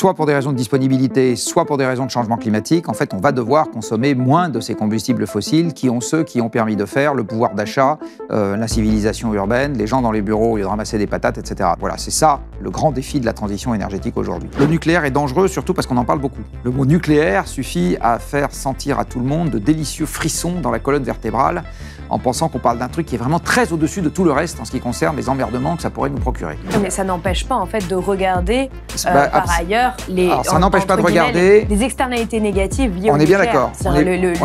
soit pour des raisons de disponibilité, soit pour des raisons de changement climatique, en fait, on va devoir consommer moins de ces combustibles fossiles qui ont ceux qui ont permis de faire le pouvoir d'achat, euh, la civilisation urbaine, les gens dans les bureaux au lieu de ramasser des patates, etc. Voilà, c'est ça le grand défi de la transition énergétique aujourd'hui. Le nucléaire est dangereux surtout parce qu'on en parle beaucoup. Le mot nucléaire suffit à faire sentir à tout le monde de délicieux frissons dans la colonne vertébrale en pensant qu'on parle d'un truc qui est vraiment très au-dessus de tout le reste en ce qui concerne les emmerdements que ça pourrait nous procurer. Mais ça n'empêche pas en fait de regarder bah, euh, par ailleurs les, ça n'empêche pas de regarder. Les, externalités négatives liées on est bien d'accord. On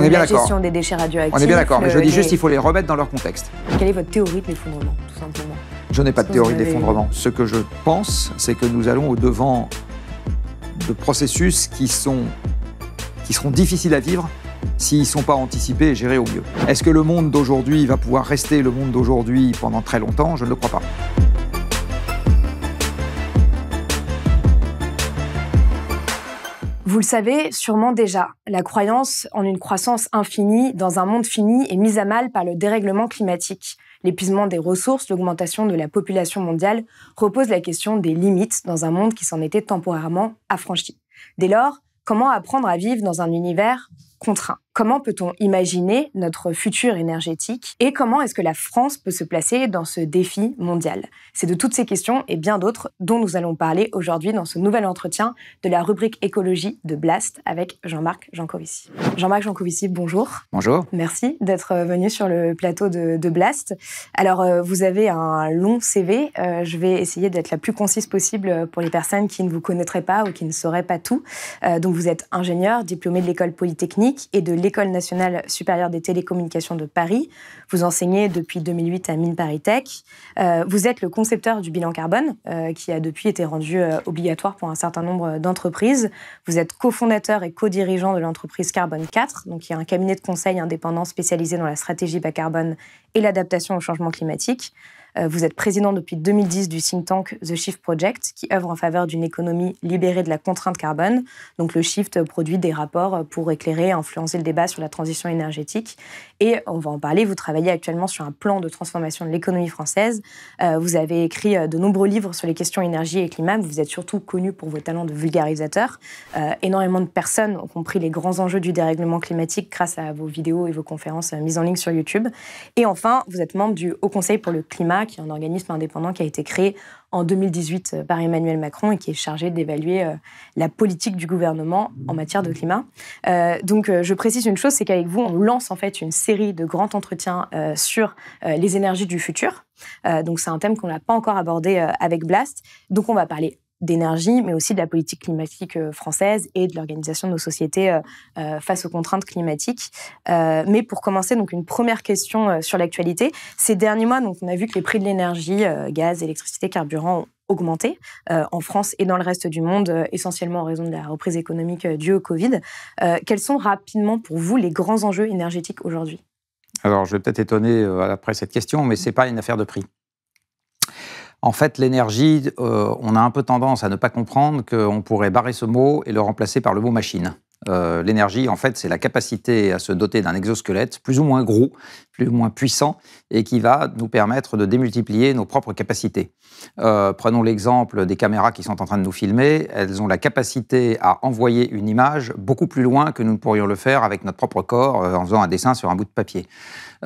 est, la gestion des déchets radioactifs. On est bien d'accord, mais je dis euh, juste qu'il faut les remettre dans leur contexte. Quelle est votre théorie de l'effondrement, tout simplement Je n'ai pas de théorie d'effondrement. Ce que je pense, c'est que nous allons au-devant de processus qui, sont, qui seront difficiles à vivre s'ils ne sont pas anticipés et gérés au mieux. Est-ce que le monde d'aujourd'hui va pouvoir rester le monde d'aujourd'hui pendant très longtemps Je ne le crois pas. Vous le savez sûrement déjà, la croyance en une croissance infinie dans un monde fini est mise à mal par le dérèglement climatique. L'épuisement des ressources, l'augmentation de la population mondiale repose la question des limites dans un monde qui s'en était temporairement affranchi. Dès lors, comment apprendre à vivre dans un univers contraint Comment peut-on imaginer notre futur énergétique et comment est-ce que la France peut se placer dans ce défi mondial C'est de toutes ces questions et bien d'autres dont nous allons parler aujourd'hui dans ce nouvel entretien de la rubrique écologie de Blast avec Jean-Marc Jancovici. Jean-Marc Jancovici, bonjour. Bonjour. Merci d'être venu sur le plateau de, Blast. Alors, euh, vous avez un long CV. Euh, je vais essayer d'être la plus concise possible pour les personnes qui ne vous connaîtraient pas ou qui ne sauraient pas tout. Euh, donc, vous êtes ingénieur, diplômé de l'école polytechnique et de l'École nationale supérieure des télécommunications de Paris. Vous enseignez depuis 2008 à Mine Paris euh, vous êtes le concepteur du bilan carbone, euh, qui a depuis été rendu euh, obligatoire pour un certain nombre d'entreprises. Vous êtes cofondateur et co-dirigeant de l'entreprise Carbone 4, donc qui est un cabinet de conseil indépendant spécialisé dans la stratégie bas carbone et l'adaptation au changement climatique. Euh, vous êtes président depuis 2010 du think tank The Shift Project, qui œuvre en faveur d'une économie libérée de la contrainte carbone. Donc le Shift produit des rapports pour éclairer, et influencer le débat sur la transition énergétique. Et on va en parler, vous travaillez actuellement sur un plan de transformation de l'économie française. Euh, vous avez écrit euh, de nombreux livres sur les questions énergie et climat. Vous êtes surtout connu pour vos talents de vulgarisateur. Énormément de personnes ont compris les grands enjeux du dérèglement climatique grâce à vos vidéos et vos conférences mises en ligne sur YouTube. Et enfin, vous êtes membre du Haut Conseil pour le climat qui est un organisme indépendant qui a été créé en 2018 euh, par Emmanuel Macron et qui est chargé d'évaluer euh, la politique du gouvernement en matière de climat. Euh, donc, je précise une chose, c'est qu'avec vous, on lance en fait une série de grands entretiens sur les énergies du futur. donc, c'est un thème qu'on n'a pas encore abordé avec Blast. Donc, on va parler d'énergie, mais aussi de la politique climatique euh, française et de l'organisation de nos sociétés euh, euh, face aux contraintes climatiques. mais pour commencer, donc une première question sur l'actualité. Ces derniers mois, donc on a vu que les prix de l'énergie, gaz, électricité, carburant ont augmenté en France et dans le reste du monde, essentiellement en raison de la reprise économique due au Covid. quels sont rapidement pour vous les grands enjeux énergétiques aujourd'hui alors, je vais peut-être étonner après cette question, mais ce n'est pas une affaire de prix. En fait, l'énergie, euh, on a un peu tendance à ne pas comprendre qu'on pourrait barrer ce mot et le remplacer par le mot machine. Euh, l'énergie, en fait, c'est la capacité à se doter d'un exosquelette plus ou moins gros, plus ou moins puissant, et qui va nous permettre de démultiplier nos propres capacités. Euh, prenons l'exemple des caméras qui sont en train de nous filmer. Elles ont la capacité à envoyer une image beaucoup plus loin que nous ne pourrions le faire avec notre propre corps en faisant un dessin sur un bout de papier.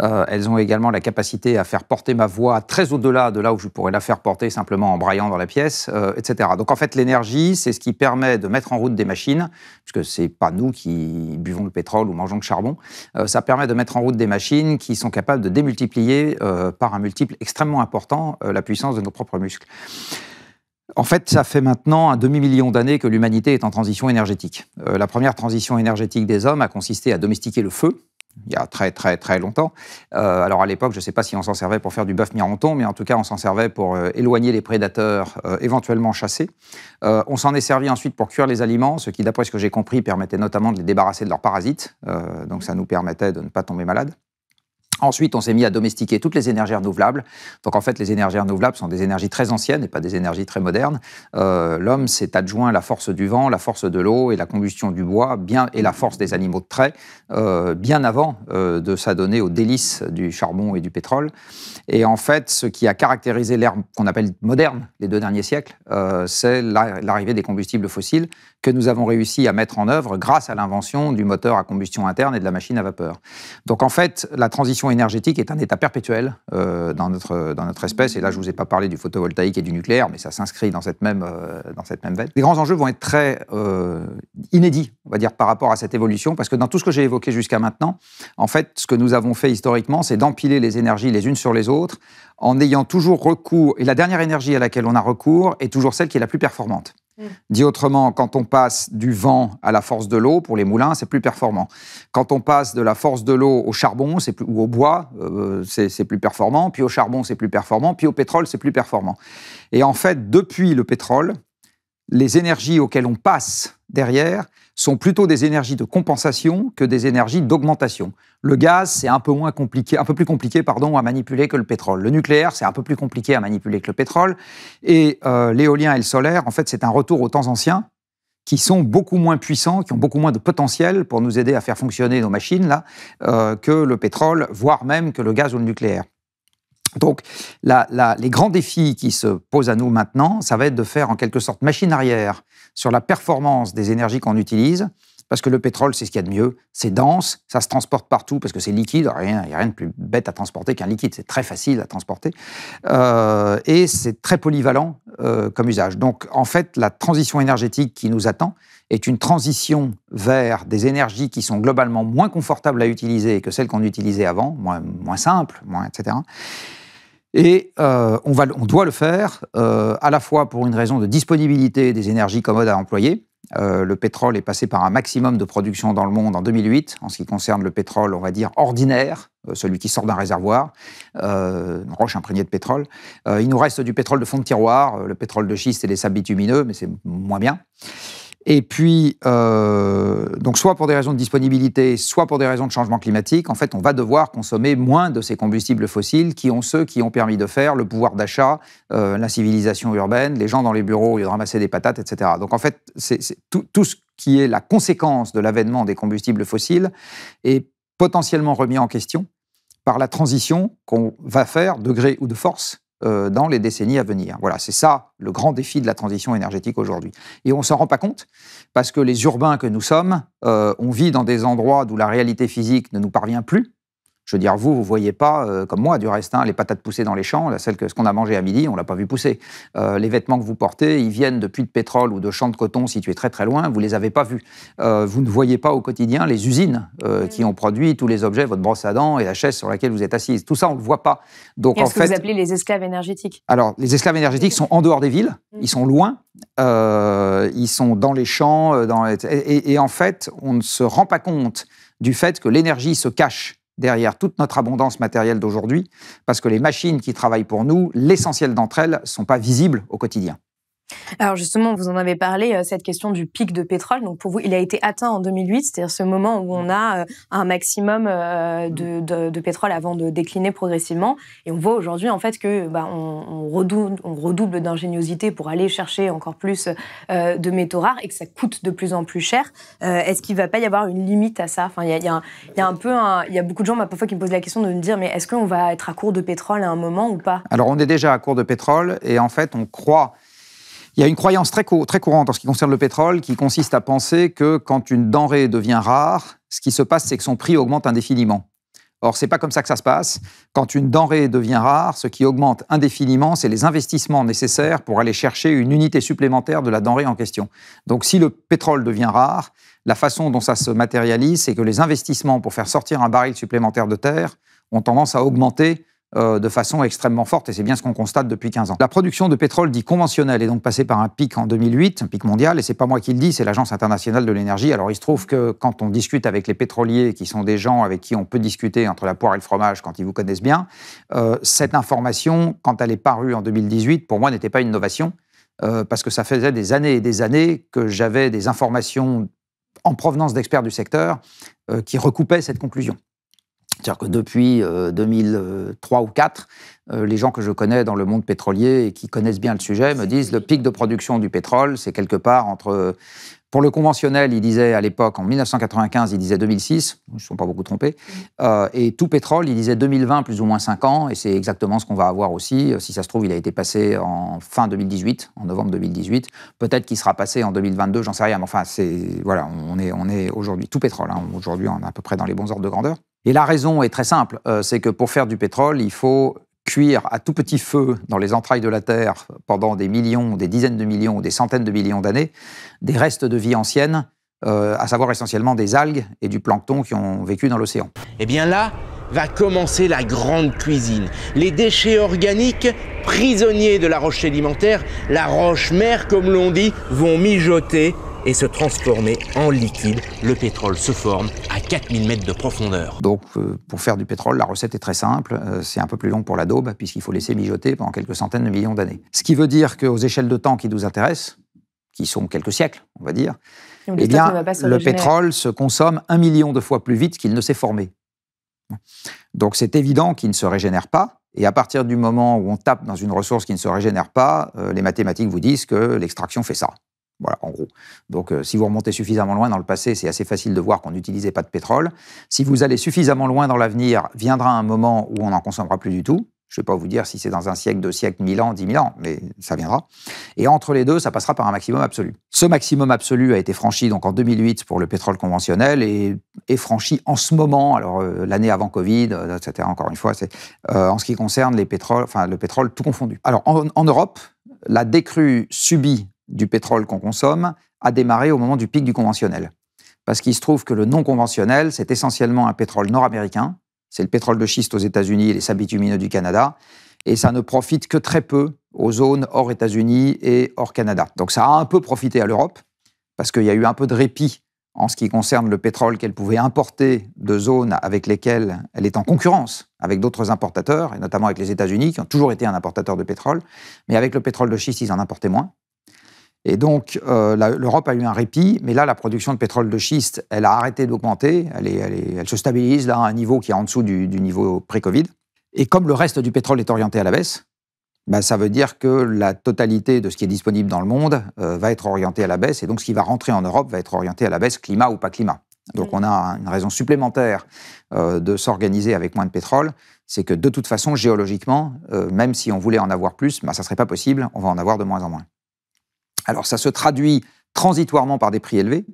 Euh, elles ont également la capacité à faire porter ma voix très au-delà de là où je pourrais la faire porter simplement en braillant dans la pièce, euh, etc. Donc en fait, l'énergie, c'est ce qui permet de mettre en route des machines, puisque n'est pas nous qui buvons le pétrole ou mangeons le charbon. Euh, ça permet de mettre en route des machines qui sont capables de démultiplier par un multiple extrêmement important la puissance de nos propres muscles. En fait, ça fait maintenant un demi-million d'années que l'humanité est en transition énergétique. la première transition énergétique des hommes a consisté à domestiquer le feu, il y a très très très longtemps. Euh, alors à l'époque, je ne sais pas si on s'en servait pour faire du bœuf mironton, mais en tout cas on s'en servait pour euh, éloigner les prédateurs euh, éventuellement chassés. on s'en est servi ensuite pour cuire les aliments, ce qui d'après ce que j'ai compris permettait notamment de les débarrasser de leurs parasites, donc ça nous permettait de ne pas tomber malade. Ensuite, on s'est mis à domestiquer toutes les énergies renouvelables. Donc, en fait, les énergies renouvelables sont des énergies très anciennes et pas des énergies très modernes. Euh, l'homme s'est adjoint la force du vent, la force de l'eau et la combustion du bois, bien et la force des animaux de trait, euh, bien avant euh, de s'adonner aux délices du charbon et du pétrole. Et en fait, ce qui a caractérisé l'ère qu'on appelle moderne, les deux derniers siècles, euh, c'est l'arrivée des combustibles fossiles que nous avons réussi à mettre en œuvre grâce à l'invention du moteur à combustion interne et de la machine à vapeur. Donc en fait, la transition énergétique est un état perpétuel euh, dans, notre, dans notre espèce. Et là, je ne vous ai pas parlé du photovoltaïque et du nucléaire, mais ça s'inscrit dans cette même, euh, dans cette même veine. Les grands enjeux vont être très inédits, on va dire, par rapport à cette évolution, parce que dans tout ce que j'ai évoqué jusqu'à maintenant, en fait, ce que nous avons fait historiquement, c'est d'empiler les énergies les unes sur les autres en ayant toujours recours, et la dernière énergie à laquelle on a recours est toujours celle qui est la plus performante. Mm. Dit autrement, quand on passe du vent à la force de l'eau, pour les moulins, c'est plus performant. Quand on passe de la force de l'eau au charbon plus, ou au bois, euh, c'est plus performant, puis au charbon, c'est plus performant, puis au pétrole, c'est plus performant. Et en fait, depuis le pétrole, les énergies auxquelles on passe derrière sont plutôt des énergies de compensation que des énergies d'augmentation. Le gaz, c'est un peu moins compliqué, un peu plus compliqué pardon, à manipuler que le pétrole. Le nucléaire, c'est un peu plus compliqué à manipuler que le pétrole. Et euh, l'éolien et le solaire, en fait, c'est un retour aux temps anciens qui sont beaucoup moins puissants, qui ont beaucoup moins de potentiel pour nous aider à faire fonctionner nos machines là euh, que le pétrole, voire même que le gaz ou le nucléaire. Donc, les grands défis qui se posent à nous maintenant, ça va être de faire en quelque sorte machine arrière sur la performance des énergies qu'on utilise, parce que le pétrole, c'est ce qu'il y a de mieux, c'est dense, ça se transporte partout parce que c'est liquide, il n'y a rien de plus bête à transporter qu'un liquide, c'est très facile à transporter, euh, et c'est très polyvalent euh, comme usage. Donc en fait, la transition énergétique qui nous attend est une transition vers des énergies qui sont globalement moins confortables à utiliser que celles qu'on utilisait avant, moins, moins simples, moins, etc et euh, on, va, on doit le faire euh, à la fois pour une raison de disponibilité des énergies commodes à employer. Euh, le pétrole est passé par un maximum de production dans le monde en 2008, en ce qui concerne le pétrole, on va dire, ordinaire, celui qui sort d'un réservoir, une roche imprégnée de pétrole. il nous reste du pétrole de fond de tiroir, le pétrole de schiste et les sables bitumineux, mais c'est moins bien. Et puis, euh, donc soit pour des raisons de disponibilité, soit pour des raisons de changement climatique, en fait, on va devoir consommer moins de ces combustibles fossiles qui ont ceux qui ont permis de faire le pouvoir d'achat, euh, la civilisation urbaine, les gens dans les bureaux y a de ramasser des patates, etc. Donc en fait, c'est tout, tout ce qui est la conséquence de l'avènement des combustibles fossiles est potentiellement remis en question par la transition qu'on va faire, degré ou de force, euh, dans les décennies à venir. Voilà, c'est ça le grand défi de la transition énergétique aujourd'hui. Et on s'en rend pas compte parce que les urbains que nous sommes, euh, on vit dans des endroits d'où la réalité physique ne nous parvient plus. Je veux dire, vous, vous voyez pas, euh, comme moi du reste, hein, les patates poussées dans les champs, là, celle que, ce qu'on a mangé à midi, on l'a pas vu pousser. Euh, les vêtements que vous portez, ils viennent de puits de pétrole ou de champs de coton situés très très loin, vous ne les avez pas vus. Euh, vous ne voyez pas au quotidien les usines mm. qui ont produit tous les objets, votre brosse à dents et la chaise sur laquelle vous êtes assise. Tout ça, on le voit pas. Donc en ce que vous appelez les esclaves énergétiques. Alors, les esclaves énergétiques sont en dehors des villes, mm. ils sont loin, ils sont dans les champs, dans et en fait, on ne se rend pas compte du fait que l'énergie se cache derrière toute notre abondance matérielle d'aujourd'hui, parce que les machines qui travaillent pour nous, l'essentiel d'entre elles, ne sont pas visibles au quotidien. Alors justement, vous en avez parlé, euh, cette question du pic de pétrole. Donc pour vous, il a été atteint en 2008, c'est-à-dire ce moment où on a euh, un maximum euh, mmh. de, de, pétrole avant de décliner progressivement. Et on voit aujourd'hui en fait que bah, on, redouble, d'ingéniosité pour aller chercher encore plus de métaux rares et que ça coûte de plus en plus cher. Est-ce qu'il ne va pas y avoir une limite à ça Enfin, il y, a, un peu, il y a beaucoup de gens bah, parfois qui me posent la question de me dire, mais est-ce qu'on va être à court de pétrole à un moment ou pas Alors on est déjà à court de pétrole et en fait on croit il y a une croyance très, courante en ce qui concerne le pétrole qui consiste à penser que quand une denrée devient rare, ce qui se passe, c'est que son prix augmente indéfiniment. Or, c'est pas comme ça que ça se passe. Quand une denrée devient rare, ce qui augmente indéfiniment, c'est les investissements nécessaires pour aller chercher une unité supplémentaire de la denrée en question. Donc, si le pétrole devient rare, la façon dont ça se matérialise, c'est que les investissements pour faire sortir un baril supplémentaire de terre ont tendance à augmenter euh, de façon extrêmement forte, et c'est bien ce qu'on constate depuis 15 ans. La production de pétrole dit conventionnel est donc passée par un pic en 2008, un pic mondial, et c'est pas moi qui le dis, c'est l'Agence internationale de l'énergie. Alors il se trouve que quand on discute avec les pétroliers, qui sont des gens avec qui on peut discuter entre la poire et le fromage quand ils vous connaissent bien, euh, cette information, quand elle est parue en 2018, pour moi n'était pas une innovation, euh, parce que ça faisait des années et des années que j'avais des informations en provenance d'experts du secteur qui recoupaient cette conclusion. C'est-à-dire que depuis 2003 euh, ou 2004, euh, les gens que je connais dans le monde pétrolier et qui connaissent bien le sujet me disent le pic de production du pétrole, c'est quelque part entre. Pour le conventionnel, il disait à l'époque, en 1995, il disait 2006, ils ne sont pas beaucoup trompés, mm. euh, et tout pétrole, il disait 2020, plus ou moins 5 ans, et c'est exactement ce qu'on va avoir aussi. Si ça se trouve, il a été passé en fin 2018, en novembre 2018, peut-être qu'il sera passé en 2022, j'en sais rien, mais enfin, c'est, voilà, on est, on est aujourd'hui, tout pétrole, hein. aujourd'hui on est à peu près dans les bons ordres de grandeur. Et la raison est très simple, euh, c'est que pour faire du pétrole, il faut cuire à tout petit feu dans les entrailles de la Terre pendant des millions, des dizaines de millions, des centaines de millions d'années, des restes de vie ancienne, euh, à savoir essentiellement des algues et du plancton qui ont vécu dans l'océan. Et eh bien là va commencer la grande cuisine. Les déchets organiques, prisonniers de la roche sédimentaire, la roche mère comme l'on dit, vont mijoter et se transformer en liquide. Le pétrole se forme à 4000 mètres de profondeur. Donc, euh, pour faire du pétrole, la recette est très simple. Euh, c'est un peu plus long pour la daube, puisqu'il faut laisser mijoter pendant quelques centaines de millions d'années. Ce qui veut dire qu'aux échelles de temps qui nous intéressent, qui sont quelques siècles, on va dire, eh bien, le pétrole se consomme un million de fois plus vite qu'il ne s'est formé. Donc, c'est évident qu'il ne se régénère pas. Et à partir du moment où on tape dans une ressource qui ne se régénère pas, euh, les mathématiques vous disent que l'extraction fait ça. Voilà, en gros. Donc, euh, si vous remontez suffisamment loin dans le passé, c'est assez facile de voir qu'on n'utilisait pas de pétrole. Si vous allez suffisamment loin dans l'avenir, viendra un moment où on n'en consommera plus du tout. Je ne vais pas vous dire si c'est dans un siècle, deux siècles, mille ans, dix mille ans, mais ça viendra. Et entre les deux, ça passera par un maximum absolu. Ce maximum absolu a été franchi donc en 2008 pour le pétrole conventionnel et est franchi en ce moment, alors euh, l'année avant Covid, euh, etc. Encore une fois, c'est en ce qui concerne les pétroles, enfin le pétrole tout confondu. Alors en, en Europe, la décrue subie du pétrole qu'on consomme a démarré au moment du pic du conventionnel. Parce qu'il se trouve que le non conventionnel, c'est essentiellement un pétrole nord-américain, c'est le pétrole de schiste aux États-Unis et les sables bitumineux du Canada, et ça ne profite que très peu aux zones hors États-Unis et hors Canada. Donc ça a un peu profité à l'Europe, parce qu'il y a eu un peu de répit en ce qui concerne le pétrole qu'elle pouvait importer de zones avec lesquelles elle est en concurrence avec d'autres importateurs, et notamment avec les États-Unis, qui ont toujours été un importateur de pétrole. Mais avec le pétrole de schiste, ils en importaient moins. Et donc, euh, l'Europe a eu un répit, mais là, la production de pétrole de schiste, elle a arrêté d'augmenter. Elle, se stabilise à un niveau qui est en dessous du, niveau pré-Covid. Et comme le reste du pétrole est orienté à la baisse, bah, ça veut dire que la totalité de ce qui est disponible dans le monde euh, va être orienté à la baisse. Et donc, ce qui va rentrer en Europe va être orienté à la baisse, climat ou pas climat. Donc, on a une raison supplémentaire euh, de s'organiser avec moins de pétrole. C'est que de toute façon, géologiquement, même si on voulait en avoir plus, bah, ça ne serait pas possible. On va en avoir de moins en moins. Alors ça se traduit transitoirement par des prix élevés,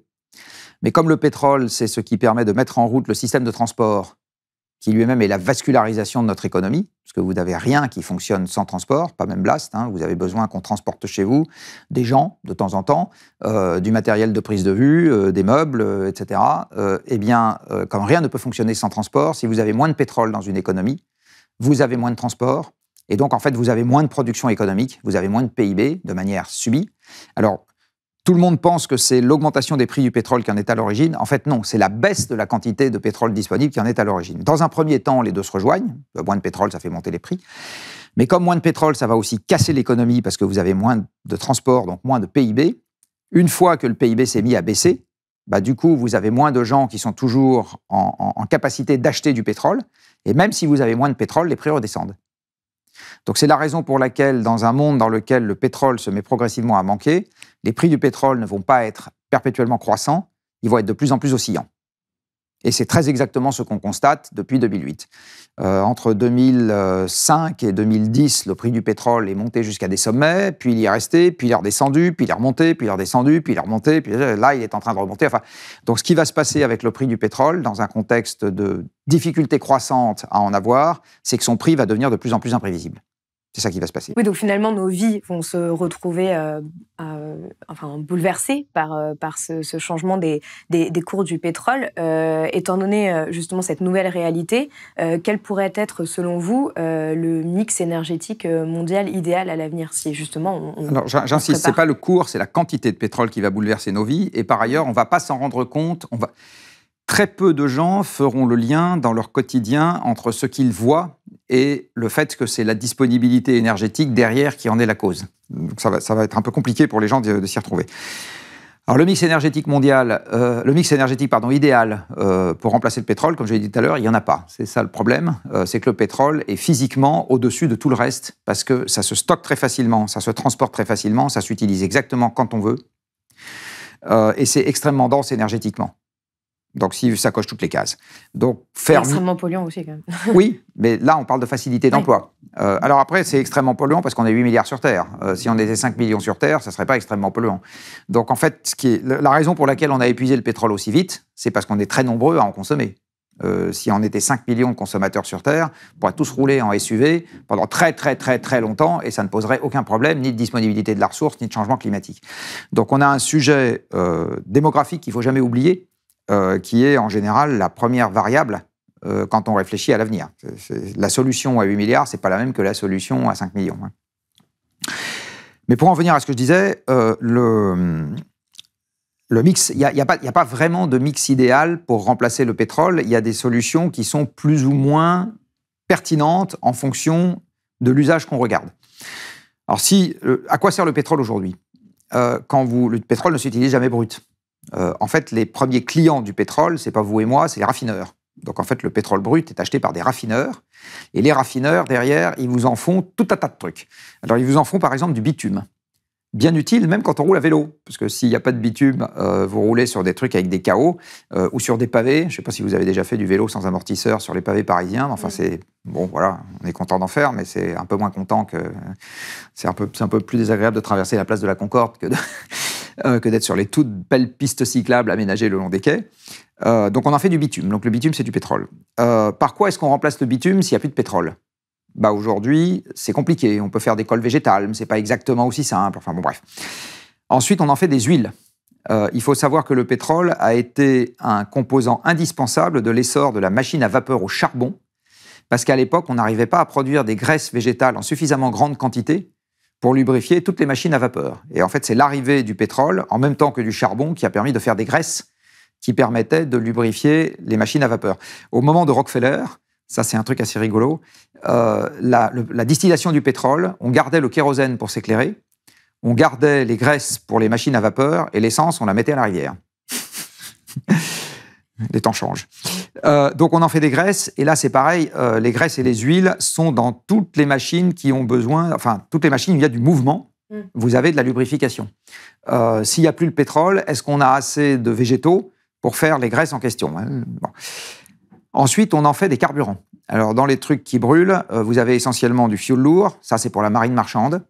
mais comme le pétrole, c'est ce qui permet de mettre en route le système de transport, qui lui-même est la vascularisation de notre économie, parce que vous n'avez rien qui fonctionne sans transport, pas même blast, hein, vous avez besoin qu'on transporte chez vous des gens de temps en temps, euh, du matériel de prise de vue, euh, des meubles, euh, etc. eh bien, comme rien ne peut fonctionner sans transport, si vous avez moins de pétrole dans une économie, vous avez moins de transport, et donc, en fait, vous avez moins de production économique, vous avez moins de PIB de manière subie. Alors, tout le monde pense que c'est l'augmentation des prix du pétrole qui en est à l'origine. En fait, non, c'est la baisse de la quantité de pétrole disponible qui en est à l'origine. Dans un premier temps, les deux se rejoignent. Euh, moins de pétrole, ça fait monter les prix. Mais comme moins de pétrole, ça va aussi casser l'économie parce que vous avez moins de transport, donc moins de PIB. Une fois que le PIB s'est mis à baisser, bah, du coup, vous avez moins de gens qui sont toujours en capacité d'acheter du pétrole. Et même si vous avez moins de pétrole, les prix redescendent. Donc c'est la raison pour laquelle, dans un monde dans lequel le pétrole se met progressivement à manquer, les prix du pétrole ne vont pas être perpétuellement croissants, ils vont être de plus en plus oscillants. Et c'est très exactement ce qu'on constate depuis 2008. Euh, entre 2005 et 2010, le prix du pétrole est monté jusqu'à des sommets, puis il y est resté, puis il est redescendu, puis il est remonté, puis il est redescendu, puis il est remonté, puis là, il est en train de remonter. Enfin, donc, ce qui va se passer avec le prix du pétrole, dans un contexte de difficulté croissante à en avoir, c'est que son prix va devenir de plus en plus imprévisible. C'est ça qui va se passer. Oui, donc finalement, nos vies vont se retrouver euh, euh, enfin, bouleversées par, euh, par ce, changement des, des, cours du pétrole. étant donné justement cette nouvelle réalité, quel pourrait être, selon vous, le mix énergétique mondial idéal à l'avenir si justement on. j'insiste, c'est pas le cours, c'est la quantité de pétrole qui va bouleverser nos vies. Et par ailleurs, on va pas s'en rendre compte. On va... Très peu de gens feront le lien dans leur quotidien entre ce qu'ils voient et le fait que c'est la disponibilité énergétique derrière qui en est la cause. Donc ça va, ça va être un peu compliqué pour les gens de, s'y retrouver. Alors le mix énergétique mondial, euh, le mix énergétique pardon idéal euh, pour remplacer le pétrole, comme je l'ai dit tout à l'heure, il n'y en a pas. C'est ça le problème, euh, c'est que le pétrole est physiquement au-dessus de tout le reste parce que ça se stocke très facilement, ça se transporte très facilement, ça s'utilise exactement quand on veut et c'est extrêmement dense énergétiquement. Donc, si ça coche toutes les cases. Donc, faire. Extrêmement polluant aussi, quand même. oui, mais là, on parle de facilité d'emploi. Euh, alors, après, c'est extrêmement polluant parce qu'on est 8 milliards sur Terre. Euh, si on était 5 millions sur Terre, ça ne serait pas extrêmement polluant. Donc, en fait, la raison pour laquelle on a épuisé le pétrole aussi vite, c'est parce qu'on est très nombreux à en consommer. Euh, si on était 5 millions de consommateurs sur Terre, on pourrait tous rouler en SUV pendant très très très très longtemps et ça ne poserait aucun problème, ni de disponibilité de la ressource, ni de changement climatique. Donc on a un sujet démographique qu'il faut jamais oublier. Euh, qui est en général la première variable euh, quand on réfléchit à l'avenir. La solution à 8 milliards, c'est pas la même que la solution à 5 millions. Hein. Mais pour en venir à ce que je disais, euh, le, le mix, il n'y a, pas, vraiment de mix idéal pour remplacer le pétrole. Il y a des solutions qui sont plus ou moins pertinentes en fonction de l'usage qu'on regarde. Alors, si, à quoi sert le pétrole aujourd'hui Quand vous, le pétrole ne s'utilise jamais brut. Euh, en fait, les premiers clients du pétrole, c'est pas vous et moi, c'est les raffineurs. Donc en fait, le pétrole brut est acheté par des raffineurs. Et les raffineurs, derrière, ils vous en font tout un tas de trucs. Alors ils vous en font par exemple du bitume. Bien utile, même quand on roule à vélo. Parce que s'il n'y a pas de bitume, euh, vous roulez sur des trucs avec des chaos euh, ou sur des pavés. Je ne sais pas si vous avez déjà fait du vélo sans amortisseur sur les pavés parisiens. enfin, c'est. Bon, voilà, on est content d'en faire, mais c'est un peu moins content que. C'est un, peu, un peu plus désagréable de traverser la place de la Concorde que de. Euh, que d'être sur les toutes belles pistes cyclables aménagées le long des quais. Euh, donc on en fait du bitume. Donc le bitume, c'est du pétrole. Euh, par quoi est-ce qu'on remplace le bitume s'il n'y a plus de pétrole bah aujourd'hui, c'est compliqué. On peut faire des cols végétales, mais n'est pas exactement aussi simple. Enfin bon, bref. Ensuite, on en fait des huiles. il faut savoir que le pétrole a été un composant indispensable de l'essor de la machine à vapeur au charbon, parce qu'à l'époque, on n'arrivait pas à produire des graisses végétales en suffisamment grande quantité pour lubrifier toutes les machines à vapeur. Et en fait, c'est l'arrivée du pétrole en même temps que du charbon qui a permis de faire des graisses qui permettaient de lubrifier les machines à vapeur. Au moment de Rockefeller, ça c'est un truc assez rigolo, euh, la, distillation du pétrole, on gardait le kérosène pour s'éclairer, on gardait les graisses pour les machines à vapeur et l'essence, on la mettait à l'arrière. Les temps changent. Euh, donc on en fait des graisses et là c'est pareil, euh, les graisses et les huiles sont dans toutes les machines qui ont besoin, enfin toutes les machines il y a du mouvement, mm. vous avez de la lubrification. Euh, s'il n'y a plus le pétrole, est-ce qu'on a assez de végétaux pour faire les graisses en question hein? Ensuite on en fait des carburants. Alors dans les trucs qui brûlent, vous avez essentiellement du fioul lourd, ça c'est pour la marine marchande.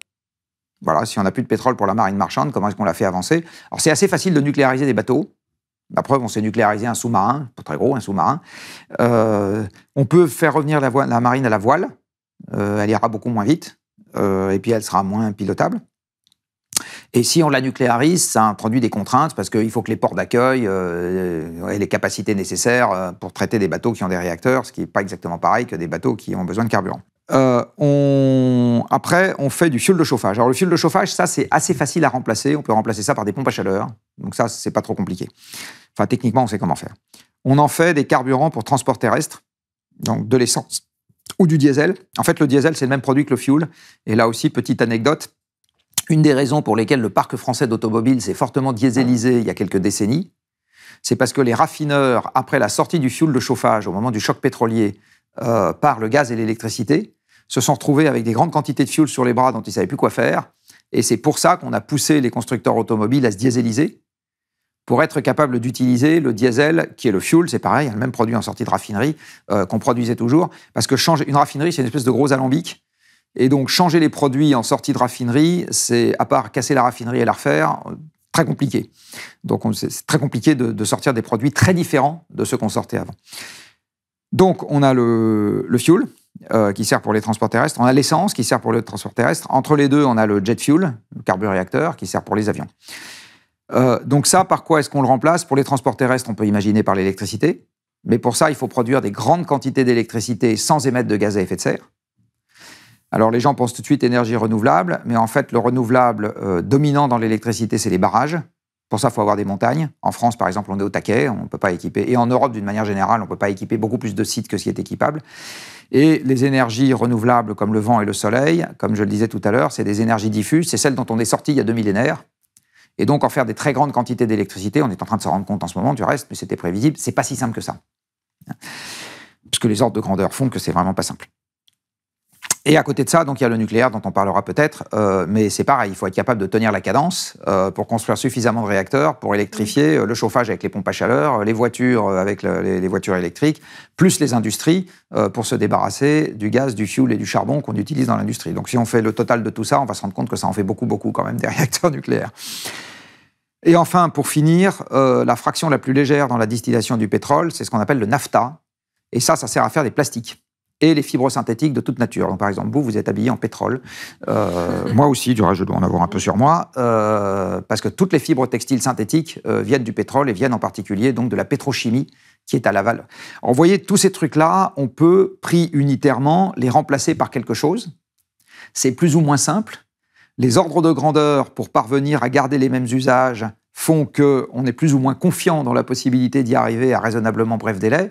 Voilà, si on n'a plus de pétrole pour la marine marchande, comment est-ce qu'on la fait avancer Alors c'est assez facile de nucléariser des bateaux. La preuve, on s'est nucléarisé un sous-marin, pas très gros, un sous-marin. Euh, on peut faire revenir la, marine à la voile. Euh, elle ira beaucoup moins vite. Euh, et puis, elle sera moins pilotable. Et si on la nucléarise, ça introduit des contraintes parce qu'il faut que les ports d'accueil aient les capacités nécessaires pour traiter des bateaux qui ont des réacteurs, ce qui n'est pas exactement pareil que des bateaux qui ont besoin de carburant. Euh, on... après, on fait du fioul de chauffage. Alors, le fioul de chauffage, ça, c'est assez facile à remplacer. On peut remplacer ça par des pompes à chaleur. Donc, ça, c'est pas trop compliqué. Enfin, techniquement, on sait comment faire. On en fait des carburants pour transport terrestre, donc de l'essence ou du diesel. En fait, le diesel, c'est le même produit que le fioul. Et là aussi, petite anecdote. Une des raisons pour lesquelles le parc français d'automobiles s'est fortement dieselisé il y a quelques décennies, c'est parce que les raffineurs, après la sortie du fioul de chauffage au moment du choc pétrolier euh, par le gaz et l'électricité, se sont retrouvés avec des grandes quantités de fuel sur les bras dont ils ne savaient plus quoi faire. Et c'est pour ça qu'on a poussé les constructeurs automobiles à se dieseliser pour être capable d'utiliser le diesel qui est le fuel, c'est pareil, le même produit en sortie de raffinerie euh, qu'on produisait toujours, parce que changer une raffinerie, c'est une espèce de gros alambic. Et donc changer les produits en sortie de raffinerie, c'est à part casser la raffinerie et la refaire, euh, très compliqué. Donc c'est très compliqué de, sortir des produits très différents de ceux qu'on sortait avant. Donc on a le, le fuel, euh, qui sert pour les transports terrestres, on a l'essence qui sert pour le transport terrestre, entre les deux, on a le jet fuel, le carburéacteur, qui sert pour les avions. Euh, donc ça, par quoi est-ce qu'on le remplace Pour les transports terrestres, on peut imaginer par l'électricité, mais pour ça, il faut produire des grandes quantités d'électricité sans émettre de gaz à effet de serre. Alors les gens pensent tout de suite énergie renouvelable, mais en fait, le renouvelable euh, dominant dans l'électricité, c'est les barrages. Pour ça, il faut avoir des montagnes. En France, par exemple, on est au taquet, on ne peut pas équiper. Et en Europe, d'une manière générale, on ne peut pas équiper beaucoup plus de sites que ce qui est équipable. Et les énergies renouvelables comme le vent et le soleil, comme je le disais tout à l'heure, c'est des énergies diffuses, c'est celles dont on est sorti il y a deux millénaires. Et donc en faire des très grandes quantités d'électricité, on est en train de se rendre compte en ce moment du reste, mais c'était prévisible, c'est pas si simple que ça. Parce que les ordres de grandeur font que c'est vraiment pas simple. Et à côté de ça, donc il y a le nucléaire dont on parlera peut-être, euh, mais c'est pareil, il faut être capable de tenir la cadence euh, pour construire suffisamment de réacteurs pour électrifier euh, le chauffage avec les pompes à chaleur, euh, les voitures euh, avec les, voitures électriques, plus les industries pour se débarrasser du gaz, du fioul et du charbon qu'on utilise dans l'industrie. Donc si on fait le total de tout ça, on va se rendre compte que ça en fait beaucoup, beaucoup quand même des réacteurs nucléaires. Et enfin, pour finir, la fraction la plus légère dans la distillation du pétrole, c'est ce qu'on appelle le nafta. Et ça, ça sert à faire des plastiques et les fibres synthétiques de toute nature. par exemple, vous, vous êtes habillé en pétrole. Euh, moi aussi, du je dois en avoir un peu sur moi, euh, parce que toutes les fibres textiles synthétiques euh, viennent du pétrole et viennent en particulier donc de la pétrochimie qui est à Laval. En vous voyez, tous ces trucs-là, on peut, pris unitairement, les remplacer par quelque chose. C'est plus ou moins simple. Les ordres de grandeur pour parvenir à garder les mêmes usages font qu'on est plus ou moins confiant dans la possibilité d'y arriver à raisonnablement bref délai.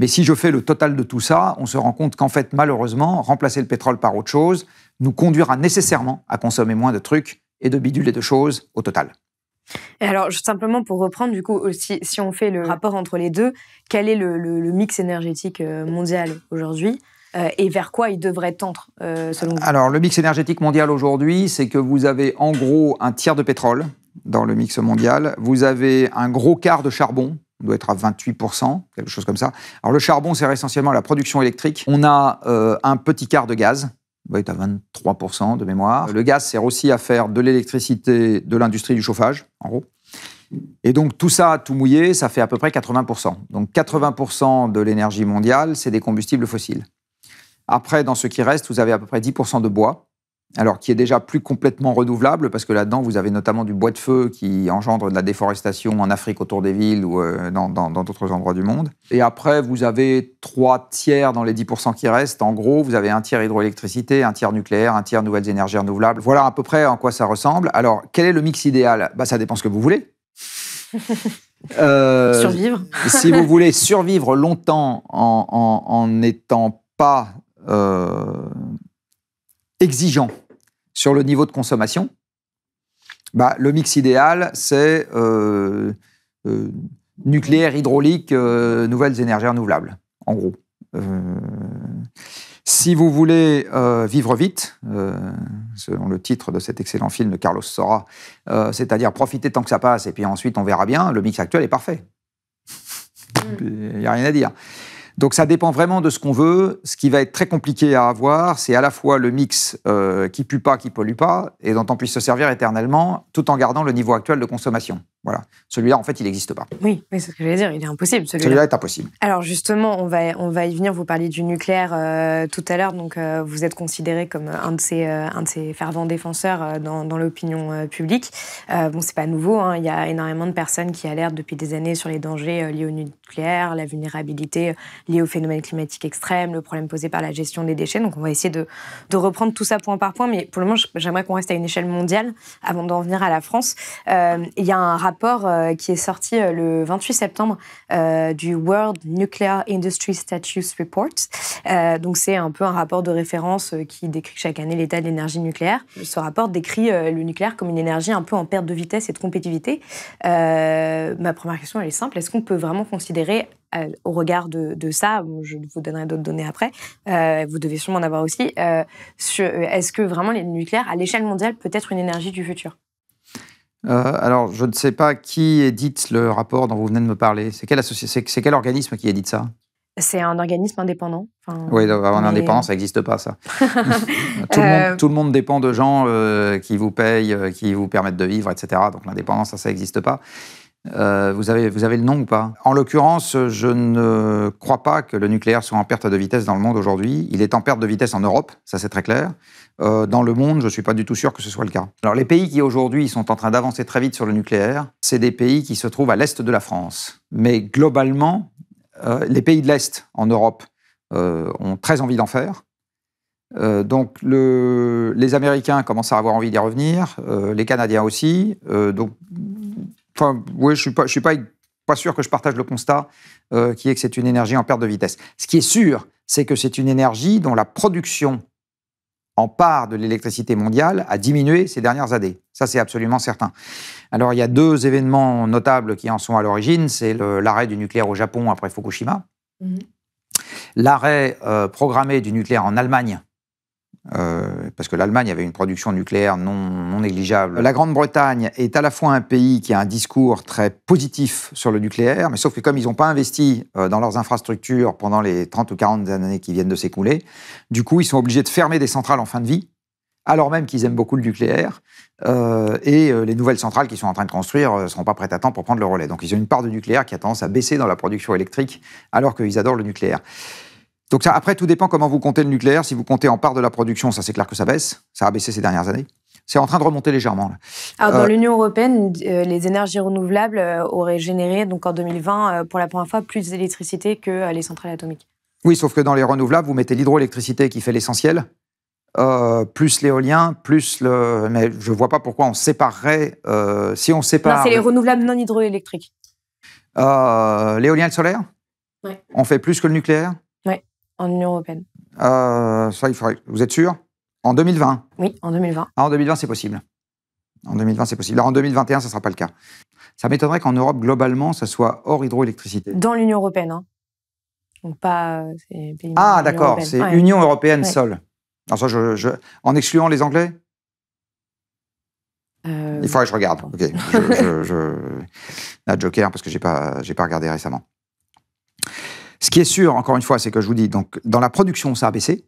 Mais si je fais le total de tout ça, on se rend compte qu'en fait, malheureusement, remplacer le pétrole par autre chose nous conduira nécessairement à consommer moins de trucs et de bidules et de choses au total. Et alors, simplement pour reprendre, du coup, si on fait le rapport entre les deux, quel est le, mix énergétique euh, mondial aujourd'hui euh, et vers quoi il devrait tendre, euh, selon vous Alors, le mix énergétique mondial aujourd'hui, c'est que vous avez en gros un tiers de pétrole dans le mix mondial, vous avez un gros quart de charbon, on doit être à 28%, quelque chose comme ça. Alors le charbon sert essentiellement à la production électrique. On a euh, un petit quart de gaz, on doit être à 23% de mémoire. Le gaz sert aussi à faire de l'électricité de l'industrie du chauffage, en gros. Et donc tout ça, tout mouillé, ça fait à peu près 80%. Donc 80% de l'énergie mondiale, c'est des combustibles fossiles. Après, dans ce qui reste, vous avez à peu près 10% de bois, alors qui est déjà plus complètement renouvelable, parce que là-dedans, vous avez notamment du bois de feu qui engendre de la déforestation en Afrique autour des villes ou euh, dans d'autres endroits du monde. Et après, vous avez trois tiers dans les 10% qui restent. En gros, vous avez un tiers hydroélectricité, un tiers nucléaire, un tiers nouvelles énergies renouvelables. Voilà à peu près en quoi ça ressemble. Alors, quel est le mix idéal bah, Ça dépend ce que vous voulez. Euh, survivre. si vous voulez survivre longtemps en n'étant pas... Euh, exigeant sur le niveau de consommation, bah, le mix idéal, c'est euh, euh, nucléaire, hydraulique, euh, nouvelles énergies renouvelables, en gros. si vous voulez vivre vite, selon le titre de cet excellent film de Carlos Sora, c'est-à-dire profiter tant que ça passe et puis ensuite on verra bien, le mix actuel est parfait. Mm. Il n'y a rien à dire. Donc ça dépend vraiment de ce qu'on veut. Ce qui va être très compliqué à avoir, c'est à la fois le mix euh, qui pue pas, qui pollue pas, et dont on puisse se servir éternellement, tout en gardant le niveau actuel de consommation. Voilà. Celui-là, en fait, il n'existe pas. Oui, c'est ce que j'allais dire. Il est impossible, celui-là. est impossible. Alors, justement, on va, on va y venir. Vous parliez du nucléaire euh, tout à l'heure. Donc, euh, vous êtes considéré comme euh, un de ces, un de ces fervents défenseurs dans, l'opinion publique. bon, c'est pas nouveau. Hein. Il y a énormément de personnes qui alertent depuis des années sur les dangers liés au nucléaire, la vulnérabilité liée au phénomène climatique extrême, le problème posé par la gestion des déchets. Donc, on va essayer de, de reprendre tout ça point par point. Mais pour le moment, j'aimerais qu'on reste à une échelle mondiale avant d'en venir à la France. il y a un rapport euh, qui est sorti euh, le 28 septembre euh, du World Nuclear Industry Status Report. donc c'est un peu un rapport de référence qui décrit chaque année l'état de l'énergie nucléaire. Ce rapport décrit le nucléaire comme une énergie un peu en perte de vitesse et de compétitivité. ma première question elle est simple. Est-ce qu'on peut vraiment considérer au regard de, ça, je vous donnerai d'autres données après, vous devez sûrement en avoir aussi, est-ce que vraiment le nucléaire, à l'échelle mondiale, peut être une énergie du futur euh, alors, je ne sais pas qui édite le rapport dont vous venez de me parler. C'est quel, quel, organisme qui édite ça C'est un organisme indépendant. oui, en indépendant, ça n'existe pas, ça. Euh, tout, le monde, dépend de gens euh, qui vous payent, qui vous permettent de vivre, etc. Donc l'indépendance, ça, n'existe pas. vous, avez, vous avez le nom ou pas En l'occurrence, je ne crois pas que le nucléaire soit en perte de vitesse dans le monde aujourd'hui. Il est en perte de vitesse en Europe, ça c'est très clair. Euh, dans le monde, je ne suis pas du tout sûr que ce soit le cas. Alors les pays qui aujourd'hui sont en train d'avancer très vite sur le nucléaire, c'est des pays qui se trouvent à l'est de la France. Mais globalement, euh, les pays de l'est en Europe euh, ont très envie d'en faire. donc le, les Américains commencent à avoir envie d'y revenir, les Canadiens aussi. donc, enfin, je ne suis je suis pas, pas, sûr que je partage le constat qui est que c'est une énergie en perte de vitesse. Ce qui est sûr, c'est que c'est une énergie dont la production en part de l'électricité mondiale a diminué ces dernières années. Ça, c'est absolument certain. Alors, il y a deux événements notables qui en sont à l'origine. C'est l'arrêt du nucléaire au Japon après Fukushima, mhm. l'arrêt euh, programmé du nucléaire en Allemagne euh, parce que l'Allemagne avait une production nucléaire non, négligeable. La Grande-Bretagne est à la fois un pays qui a un discours très positif sur le nucléaire, mais sauf que comme ils n'ont pas investi euh, dans leurs infrastructures pendant les 30 ou 40 années qui viennent de s'écouler, du coup, ils sont obligés de fermer des centrales en fin de vie, alors même qu'ils aiment beaucoup le nucléaire, euh, et les nouvelles centrales qu'ils sont en train de construire ne seront pas prêtes à temps pour prendre le relais. Donc ils ont une part de nucléaire qui a tendance à baisser dans la production électrique, alors qu'ils adorent le nucléaire. Donc après, tout dépend comment vous comptez le nucléaire. Si vous comptez en part de la production, ça c'est clair que ça baisse. Ça a baissé ces dernières années. C'est en train de remonter légèrement. Alors, ah, dans euh, l'Union européenne, euh, les énergies renouvelables euh, auraient généré, donc en 2020, pour la première fois, plus d'électricité que les centrales atomiques. Oui, sauf que dans les renouvelables, vous mettez l'hydroélectricité qui fait l'essentiel, plus l'éolien, plus le. Mais je ne vois pas pourquoi on séparerait. si on sépare. Non, c'est les renouvelables non hydroélectriques. l'éolien et le solaire Oui. On fait plus que le nucléaire en Union européenne. il Vous êtes sûr En 2020 Oui, en 2020. en 2020, c'est possible. En 2020, c'est possible. en 2021, ça ne sera pas le cas. Ça m'étonnerait qu'en Europe, globalement, ça soit hors hydroélectricité. Dans l'Union européenne, Donc pas. ah, d'accord, c'est Union européenne seule. En excluant les Anglais Il faudrait que je regarde. Ok. Je, Joker, parce que je n'ai pas regardé récemment. Ce qui est sûr, encore une fois, c'est que je vous dis, donc, dans la production, ça a baissé.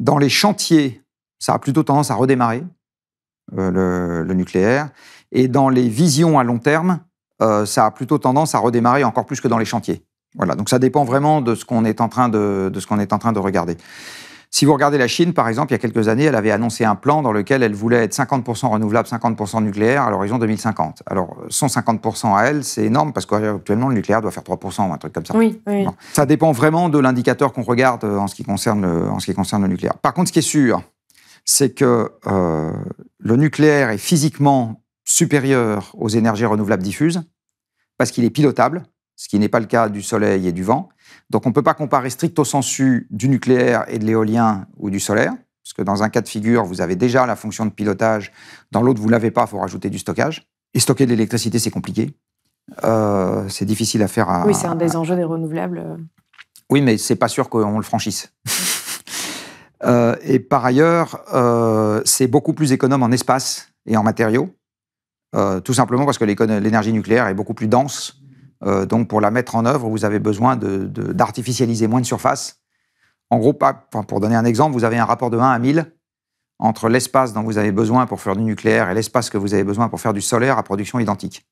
Dans les chantiers, ça a plutôt tendance à redémarrer, euh, le, nucléaire. Et dans les visions à long terme, euh, ça a plutôt tendance à redémarrer encore plus que dans les chantiers. Voilà, donc ça dépend vraiment de ce qu'on est en train de, de, ce qu'on est en train de regarder. Si vous regardez la Chine, par exemple, il y a quelques années, elle avait annoncé un plan dans lequel elle voulait être 50% renouvelable, 50% nucléaire à l'horizon 2050. Alors, 150% à elle, c'est énorme parce qu'actuellement, le nucléaire doit faire 3% ou un truc comme ça. Oui, Ça dépend vraiment de l'indicateur qu'on regarde euh, en ce, qui concerne le, en ce qui concerne le nucléaire. Par contre, ce qui est sûr, c'est que euh, le nucléaire est physiquement supérieur aux énergies renouvelables diffuses parce qu'il est pilotable, ce qui n'est pas le cas du soleil et du vent, donc on ne peut pas comparer stricto sensu du nucléaire et de l'éolien ou du solaire, parce que dans un cas de figure, vous avez déjà la fonction de pilotage, dans l'autre, vous ne l'avez pas, il faut rajouter du stockage. Et stocker de l'électricité, c'est compliqué. Euh, c'est difficile à faire. À, oui, c'est un des enjeux des renouvelables. Euh. Oui, mais c'est pas sûr qu'on le franchisse. Euh, et par ailleurs, c'est beaucoup plus économe en espace et en matériaux, tout simplement parce que l'énergie nucléaire est beaucoup plus dense euh, donc, pour la mettre en œuvre, vous avez besoin d'artificialiser moins de surface. En gros, pour donner un exemple, vous avez un rapport de 1 à 1000 entre l'espace dont vous avez besoin pour faire du nucléaire et l'espace que vous avez besoin pour faire du solaire à production identique.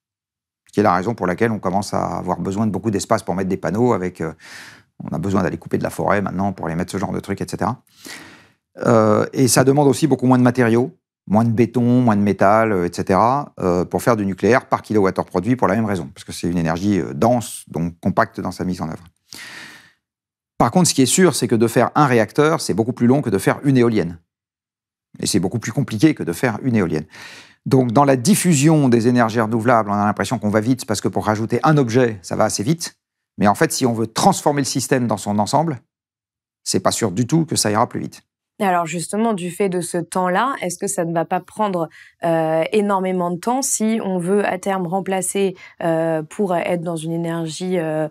qui est la raison pour laquelle on commence à avoir besoin de beaucoup d'espace pour mettre des panneaux avec. Euh, on a besoin d'aller couper de la forêt maintenant pour aller mettre ce genre de trucs, etc. Euh, et ça demande aussi beaucoup moins de matériaux moins de béton, moins de métal, euh, etc., euh, pour faire du nucléaire par kilowattheure produit pour la même raison, parce que c'est une énergie euh, dense, donc compacte dans sa mise en œuvre. Par contre, ce qui est sûr, c'est que de faire un réacteur, c'est beaucoup plus long que de faire une éolienne. Et c'est beaucoup plus compliqué que de faire une éolienne. Donc, dans la diffusion des énergies renouvelables, on a l'impression qu'on va vite parce que pour rajouter un objet, ça va assez vite. Mais en fait, si on veut transformer le système dans son ensemble, c'est pas sûr du tout que ça ira plus vite. Alors justement, du fait de ce temps-là, est-ce que ça ne va pas prendre euh, énormément de temps si on veut à terme remplacer euh, pour être dans une énergie euh,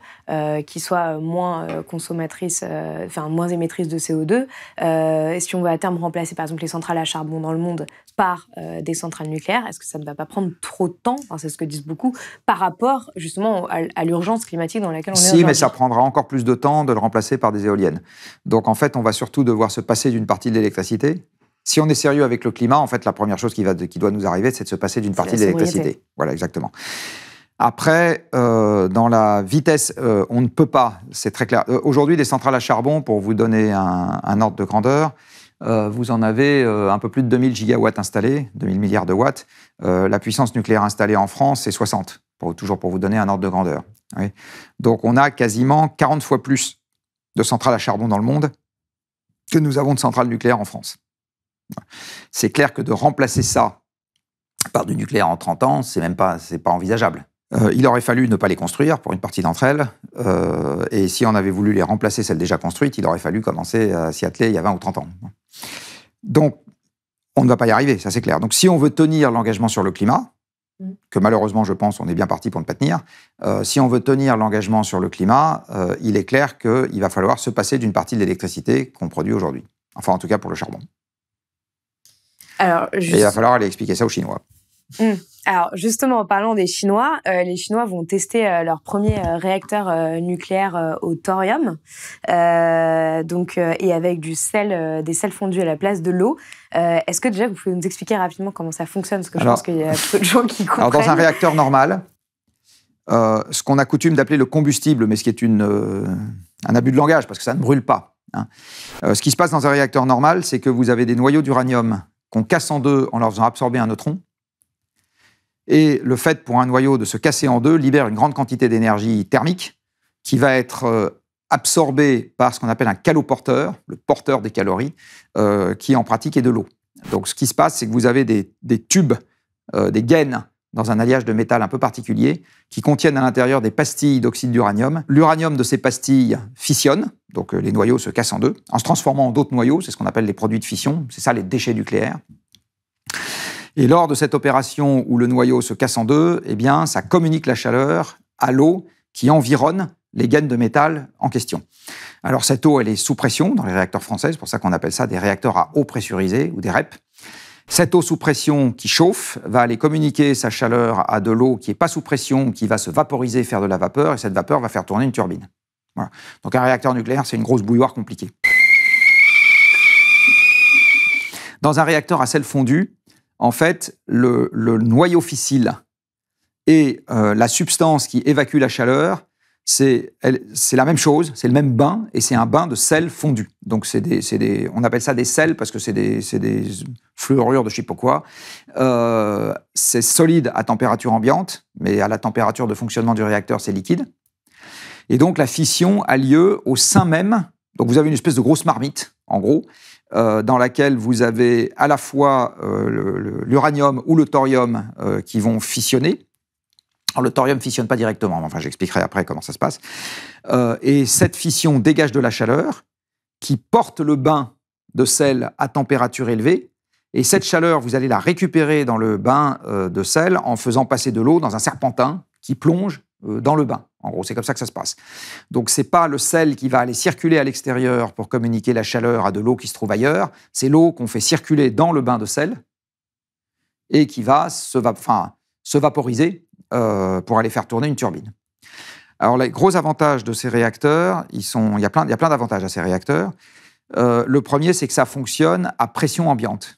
qui soit moins consommatrice, enfin moins émettrice de CO2, si on veut à terme remplacer par exemple les centrales à charbon dans le monde par euh, des centrales nucléaires Est-ce que ça ne va pas prendre trop de temps C'est ce que disent beaucoup par rapport justement à, l'urgence climatique dans laquelle on est. Si, mais ça prendra encore plus de temps de le remplacer par des éoliennes. Donc en fait, on va surtout devoir se passer d'une partie de l'électricité. Si on est sérieux avec le climat, en fait, la première chose qui, qui doit nous arriver, c'est de se passer d'une partie de l'électricité. Voilà, exactement. Après, euh, dans la vitesse, euh, on ne peut pas, c'est très clair. Aujourd'hui, des centrales à charbon, pour vous donner un ordre de grandeur, euh, vous en avez euh, un peu plus de 2000 gigawatts installés, 2000 milliards de watts. Euh, la puissance nucléaire installée en France, c'est 60, toujours pour vous donner un ordre de grandeur. Donc on a quasiment 40 fois plus de centrales à charbon dans le monde que nous avons de centrales nucléaires en France. C'est clair que de remplacer ça par du nucléaire en 30 ans, c'est même pas, pas envisageable. il aurait fallu ne pas les construire pour une partie d'entre elles, et si on avait voulu les remplacer, celles déjà construites, il aurait fallu commencer à s'y atteler il y a 20 ou 30 ans. Donc, on ne va pas y arriver, ça c'est clair. Donc, si on veut tenir l'engagement sur le climat, mm. que malheureusement, je pense, on est bien parti pour ne pas tenir. Euh, si on veut tenir l'engagement sur le climat, euh, il est clair qu'il va falloir se passer d'une partie de l'électricité qu'on produit aujourd'hui. Enfin, en tout cas, pour le charbon. Alors, il va falloir aller expliquer ça aux Chinois. Mm. Alors justement, en parlant des Chinois, euh, les Chinois vont tester euh, leur premier euh, réacteur nucléaire au thorium, donc et avec du sel, des sels fondus à la place de l'eau. Est-ce que déjà vous pouvez nous expliquer rapidement comment ça fonctionne, parce que je pense qu'il y a peu de gens qui comprennent. Alors dans un réacteur normal, ce qu'on a coutume d'appeler le combustible, mais ce qui est un abus de langage parce que ça ne brûle pas. Hein, ce qui se passe dans un réacteur normal, c'est que vous avez des noyaux d'uranium qu'on casse en deux en leur faisant absorber un neutron et le fait pour un noyau de se casser en deux libère une grande quantité d'énergie thermique qui va être euh, absorbée par ce qu'on appelle un caloporteur, le porteur des calories, euh, qui en pratique est de l'eau. Donc ce qui se passe, c'est que vous avez des, tubes, euh, des gaines dans un alliage de métal un peu particulier, qui contiennent à l'intérieur des pastilles d'oxyde d'uranium. L'uranium de ces pastilles fissionne, donc les noyaux se cassent en deux, en se transformant en d'autres noyaux, c'est ce qu'on appelle les produits de fission, c'est ça les déchets nucléaires. Et lors de cette opération où le noyau se casse en deux, eh bien, ça communique la chaleur à l'eau qui environne les gaines de métal en question. Alors cette eau, elle est sous pression dans les réacteurs français, c'est pour ça qu'on appelle ça des réacteurs à eau pressurisée ou des REP. Cette eau sous pression qui chauffe va aller communiquer sa chaleur à de l'eau qui n'est pas sous pression, qui va se vaporiser, faire de la vapeur, et cette vapeur va faire tourner une turbine. Voilà. Donc un réacteur nucléaire, c'est une grosse bouilloire compliquée. Dans un réacteur à sel fondu, en fait, le, noyau fissile et euh, la substance qui évacue la chaleur, c'est la même chose, c'est le même bain, et c'est un bain de sel fondu. Donc, on appelle ça des sels parce que c'est des, des fleurures de je euh, c'est solide à température ambiante, mais à la température de fonctionnement du réacteur, c'est liquide. Et donc, la fission a lieu au sein même. Donc, vous avez une espèce de grosse marmite, en gros, euh, dans laquelle vous avez à la fois euh, l'uranium ou le thorium euh, qui vont fissionner. le thorium fissionne pas directement, mais enfin, j'expliquerai après comment ça se passe. et cette fission dégage de la chaleur qui porte le bain de sel à température élevée. Et cette chaleur, vous allez la récupérer dans le bain de sel en faisant passer de l'eau dans un serpentin qui plonge euh, dans le bain. En gros, c'est comme ça que ça se passe. Donc, c'est pas le sel qui va aller circuler à l'extérieur pour communiquer la chaleur à de l'eau qui se trouve ailleurs. C'est l'eau qu'on fait circuler dans le bain de sel et qui va se, vaporiser euh, pour aller faire tourner une turbine. Alors, les gros avantages de ces réacteurs, il y a plein, d'avantages à ces réacteurs. Euh, le premier, c'est que ça fonctionne à pression ambiante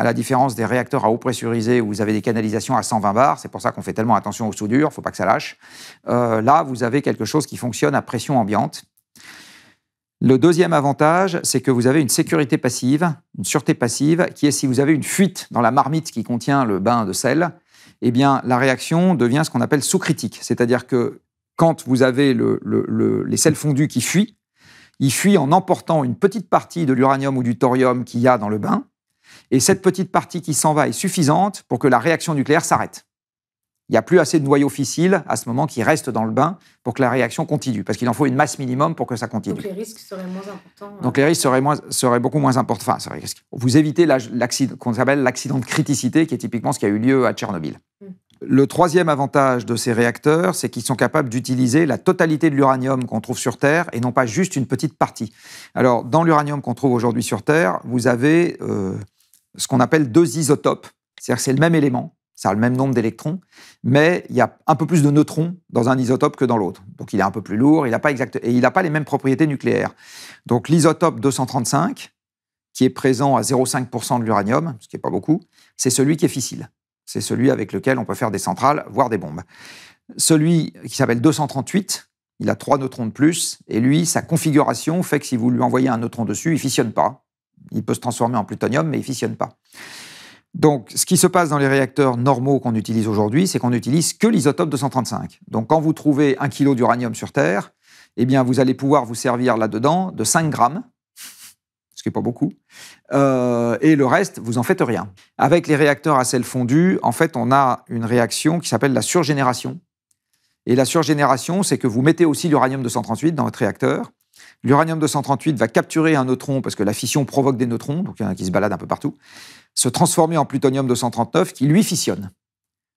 à la différence des réacteurs à eau pressurisée où vous avez des canalisations à 120 bars, c'est pour ça qu'on fait tellement attention aux soudures, il faut pas que ça lâche. Euh, là, vous avez quelque chose qui fonctionne à pression ambiante. Le deuxième avantage, c'est que vous avez une sécurité passive, une sûreté passive, qui est si vous avez une fuite dans la marmite qui contient le bain de sel, eh bien, la réaction devient ce qu'on appelle sous-critique. C'est-à-dire que quand vous avez les sels fondus qui fuient, ils fuient en emportant une petite partie de l'uranium ou du thorium qu'il y a dans le bain, et cette petite partie qui s'en va est suffisante pour que la réaction nucléaire s'arrête. Il n'y a plus assez de noyaux fissiles à ce moment qui restent dans le bain pour que la réaction continue, parce qu'il en faut une masse minimum pour que ça continue. Donc les risques seraient moins importants. Hein. Donc les risques seraient, beaucoup moins importants. Enfin, vous évitez l'accident qu'on appelle l'accident de criticité, qui est typiquement ce qui a eu lieu à Tchernobyl. Hmm. Le troisième avantage de ces réacteurs, c'est qu'ils sont capables d'utiliser la totalité de l'uranium qu'on trouve sur Terre et non pas juste une petite partie. Alors, dans l'uranium qu'on trouve aujourd'hui sur Terre, vous avez euh, ce qu'on appelle deux isotopes. C'est-à-dire que c'est le même élément, ça a le même nombre d'électrons, mais il y a un peu plus de neutrons dans un isotope que dans l'autre. Donc il est un peu plus lourd, il n'a pas et il n'a pas les mêmes propriétés nucléaires. Donc l'isotope 235, qui est présent à 0,5% de l'uranium, ce qui n'est pas beaucoup, c'est celui qui est fissile. C'est celui avec lequel on peut faire des centrales, voire des bombes. Celui qui s'appelle 238, il a trois neutrons de plus, et lui, sa configuration fait que si vous lui envoyez un neutron dessus, il fissionne pas. Il peut se transformer en plutonium, mais il ne fissionne pas. Donc, ce qui se passe dans les réacteurs normaux qu'on utilise aujourd'hui, c'est qu'on n'utilise que l'isotope 235. Donc, quand vous trouvez un kilo d'uranium sur Terre, eh bien, vous allez pouvoir vous servir là-dedans de 5 grammes, ce qui n'est pas beaucoup, euh, et le reste, vous en faites rien. Avec les réacteurs à sel fondu, en fait, on a une réaction qui s'appelle la surgénération. Et la surgénération, c'est que vous mettez aussi l'uranium 238 dans votre réacteur, L'uranium-238 va capturer un neutron parce que la fission provoque des neutrons, donc il y en a qui se baladent un peu partout, se transformer en plutonium-239 qui lui fissionne.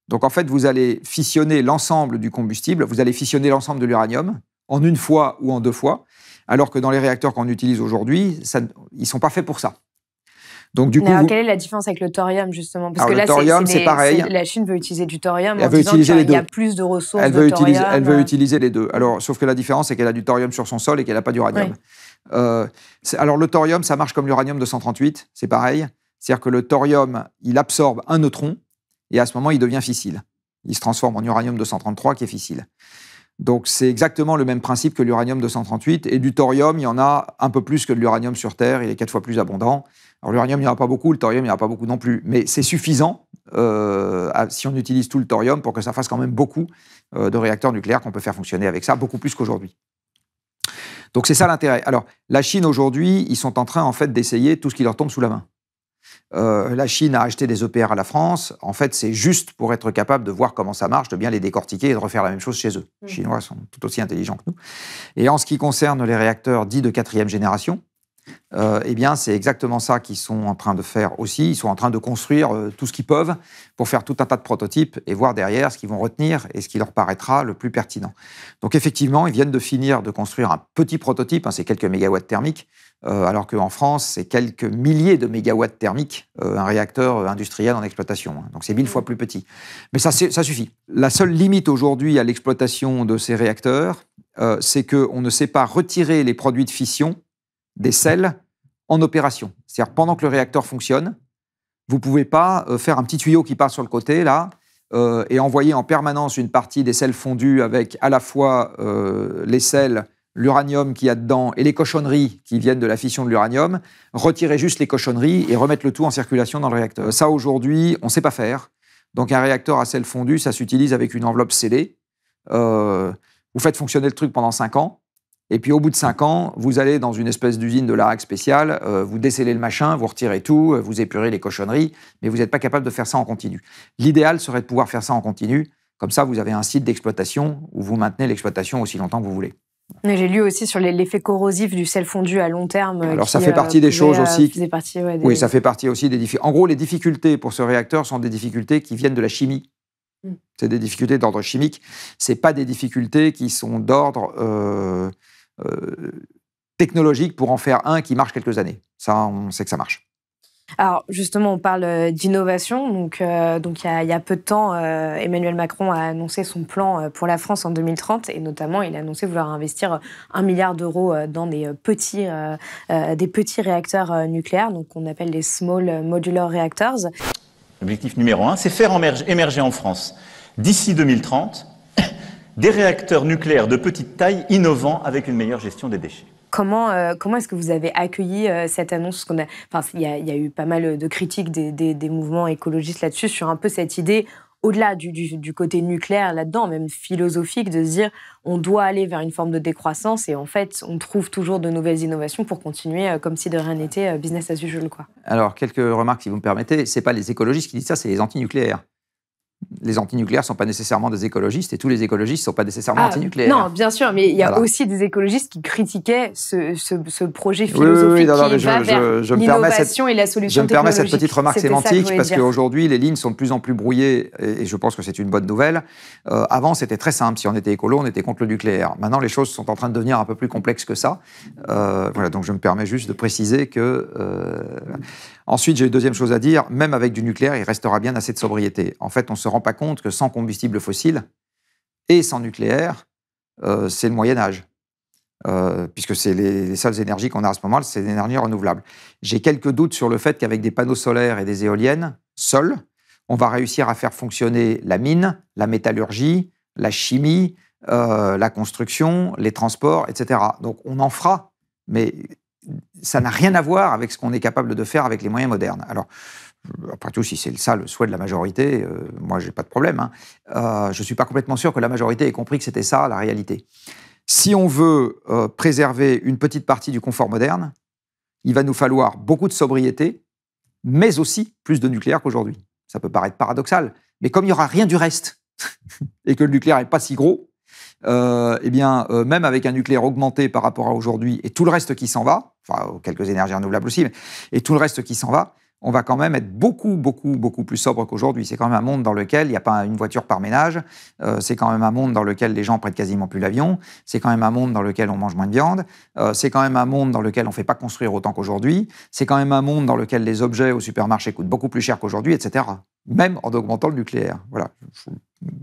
Donc en fait, vous allez fissionner l'ensemble du combustible, vous allez fissionner l'ensemble de l'uranium en une fois ou en deux fois, alors que dans les réacteurs qu'on utilise aujourd'hui, ils ne sont pas faits pour ça. Donc du coup, alors, quelle est la différence avec le thorium justement Parce que là, c'est pareil. La Chine veut utiliser du thorium elle en veut disant qu'il y a plus de ressources. Elle veut, utiliser, thorium. elle veut euh. utiliser les deux. Alors, sauf que la différence, c'est qu'elle a du thorium sur son sol et qu'elle n'a pas d'uranium. Euh, alors le thorium, ça marche comme l'uranium 238, c'est pareil. C'est-à-dire que le thorium, il absorbe un neutron et à ce moment, il devient fissile. Il se transforme en uranium 233 qui est fissile. Donc c'est exactement le même principe que l'uranium 238 et du thorium, il y en a un peu plus que de l'uranium sur Terre, il est quatre fois plus abondant. Alors l'uranium, il n'y en a pas beaucoup, le thorium, il n'y en a pas beaucoup non plus, mais c'est suffisant euh, si on utilise tout le thorium pour que ça fasse quand même beaucoup euh, de réacteurs nucléaires qu'on peut faire fonctionner avec ça, beaucoup plus qu'aujourd'hui. Donc c'est ça l'intérêt. Alors la Chine aujourd'hui, ils sont en train en fait d'essayer tout ce qui leur tombe sous la main. Euh, la Chine a acheté des EPR à la France. En fait, c'est juste pour être capable de voir comment ça marche, de bien les décortiquer et de refaire la même chose chez eux. Les mmh. Chinois sont tout aussi intelligents que nous. Et en ce qui concerne les réacteurs dits de quatrième génération, euh, eh bien, c'est exactement ça qu'ils sont en train de faire aussi. Ils sont en train de construire euh, tout ce qu'ils peuvent pour faire tout un tas de prototypes et voir derrière ce qu'ils vont retenir et ce qui leur paraîtra le plus pertinent. Donc, effectivement, ils viennent de finir de construire un petit prototype, hein, c'est quelques mégawatts thermiques, euh, alors qu'en France, c'est quelques milliers de mégawatts thermiques, un réacteur industriel en exploitation. Hein. donc, c'est mille mmh. fois plus petit. Mais ça, ça suffit. La seule limite aujourd'hui à l'exploitation de ces réacteurs, c'est qu'on ne sait pas retirer les produits de fission des sels en opération. C'est-à-dire pendant que le réacteur fonctionne, vous ne pouvez pas euh, faire un petit tuyau qui part sur le côté, là, euh, et envoyer en permanence une partie des sels fondues avec à la fois euh, les sels, l'uranium qui y a dedans et les cochonneries qui viennent de la fission de l'uranium, retirer juste les cochonneries et remettre le tout en circulation dans le réacteur. Ça, aujourd'hui, on ne sait pas faire. Donc un réacteur à sel fondu, ça s'utilise avec une enveloppe scellée. vous faites fonctionner le truc pendant 5 ans, et puis au bout de 5 ans, vous allez dans une espèce d'usine de l'ARAC spéciale, euh, vous décellez le machin, vous retirez tout, euh, vous épurez les cochonneries, mais vous n'êtes pas capable de faire ça en continu. L'idéal serait de pouvoir faire ça en continu. Comme ça, vous avez un site d'exploitation où vous maintenez l'exploitation aussi longtemps que vous voulez. J'ai lu aussi sur l'effet corrosif du sel fondu à long terme. Euh, Alors ça fait partie des choses aussi. Oui, ça fait partie aussi des difficultés. En gros, les difficultés pour ce réacteur sont des difficultés qui viennent de la chimie. Hmm. C'est des difficultés d'ordre chimique. C'est pas des difficultés qui sont d'ordre euh, technologique pour en faire un qui marche quelques années. Ça, on sait que ça marche. Alors justement, on parle euh, d'innovation. Donc, euh, donc il, y a, peu de temps, Emmanuel Macron a annoncé son plan pour la France en 2030 et notamment, il a annoncé vouloir investir un milliard d'euros dans des petits, des petits réacteurs nucléaires, donc qu'on appelle les small modular reactors. L'objectif numéro un, c'est faire émerger en France d'ici 2030 des réacteurs nucléaires de petite taille innovants avec une meilleure gestion des déchets. Comment, euh, comment est-ce que vous avez accueilli euh, cette annonce Il enfin, y, y, a eu pas mal de critiques des, des, mouvements écologistes là-dessus, sur un peu cette idée, au-delà du, du, côté nucléaire là-dedans, même philosophique, de se dire on doit aller vers une forme de décroissance et en fait, on trouve toujours de nouvelles innovations pour continuer euh, comme si de rien n'était business as usual. Quoi. Alors, quelques remarques si vous me permettez. Ce pas les écologistes qui disent ça, c'est les antinucléaires les antinucléaires ne sont pas nécessairement des écologistes et tous les écologistes ne sont pas nécessairement anti ah, antinucléaires. Non, bien sûr, mais il y a aussi des écologistes qui critiquaient ce, projet philosophique oui, oui, je, l'innovation et la solution Je me permets cette petite remarque sémantique parce qu'aujourd'hui, les lignes sont de plus en plus brouillées et, je pense que c'est une bonne nouvelle. Euh, avant, c'était très simple. Si on était écolo, on était contre le nucléaire. Maintenant, les choses sont en train de devenir un peu plus complexes que ça. Euh, voilà, donc je me permets juste de préciser que... Euh, Ensuite, j'ai une deuxième chose à dire, même avec du nucléaire, il restera bien assez de sobriété. En fait, on ne se rend pas compte que sans combustible fossile et sans nucléaire, euh, c'est le Moyen Âge. Euh, puisque c'est les, seules énergies qu'on a à ce moment-là, c'est l'énergie renouvelable. J'ai quelques doutes sur le fait qu'avec des panneaux solaires et des éoliennes, seuls, on va réussir à faire fonctionner la mine, la métallurgie, la chimie, euh, la construction, les transports, etc. Donc on en fera, mais ça n'a rien à voir avec ce qu'on est capable de faire avec les moyens modernes. Alors, après tout, si c'est ça le souhait de la majorité, moi, euh, moi, j'ai pas de problème. Hein. Euh, je ne suis pas complètement sûr que la majorité ait compris que c'était ça la réalité. Si on veut euh, préserver une petite partie du confort moderne, il va nous falloir beaucoup de sobriété, mais aussi plus de nucléaire qu'aujourd'hui. Ça peut paraître paradoxal, mais comme il n'y aura rien du reste, et que le nucléaire n'est pas si gros, euh, eh bien, euh, même avec un nucléaire augmenté par rapport à aujourd'hui et tout le reste qui s'en va, enfin, quelques énergies renouvelables aussi, et tout le reste qui s'en va, on va quand même être beaucoup, beaucoup, beaucoup plus sobre qu'aujourd'hui. C'est quand même un monde dans lequel il n'y a pas une voiture par ménage, euh, c'est quand même un monde dans lequel les gens prêtent quasiment plus l'avion, c'est quand même un monde dans lequel on mange moins de viande, c'est quand même un monde dans lequel on ne fait pas construire autant qu'aujourd'hui, c'est quand même un monde dans lequel les objets au supermarché coûtent beaucoup plus cher qu'aujourd'hui, etc. Même en augmentant le nucléaire. Voilà,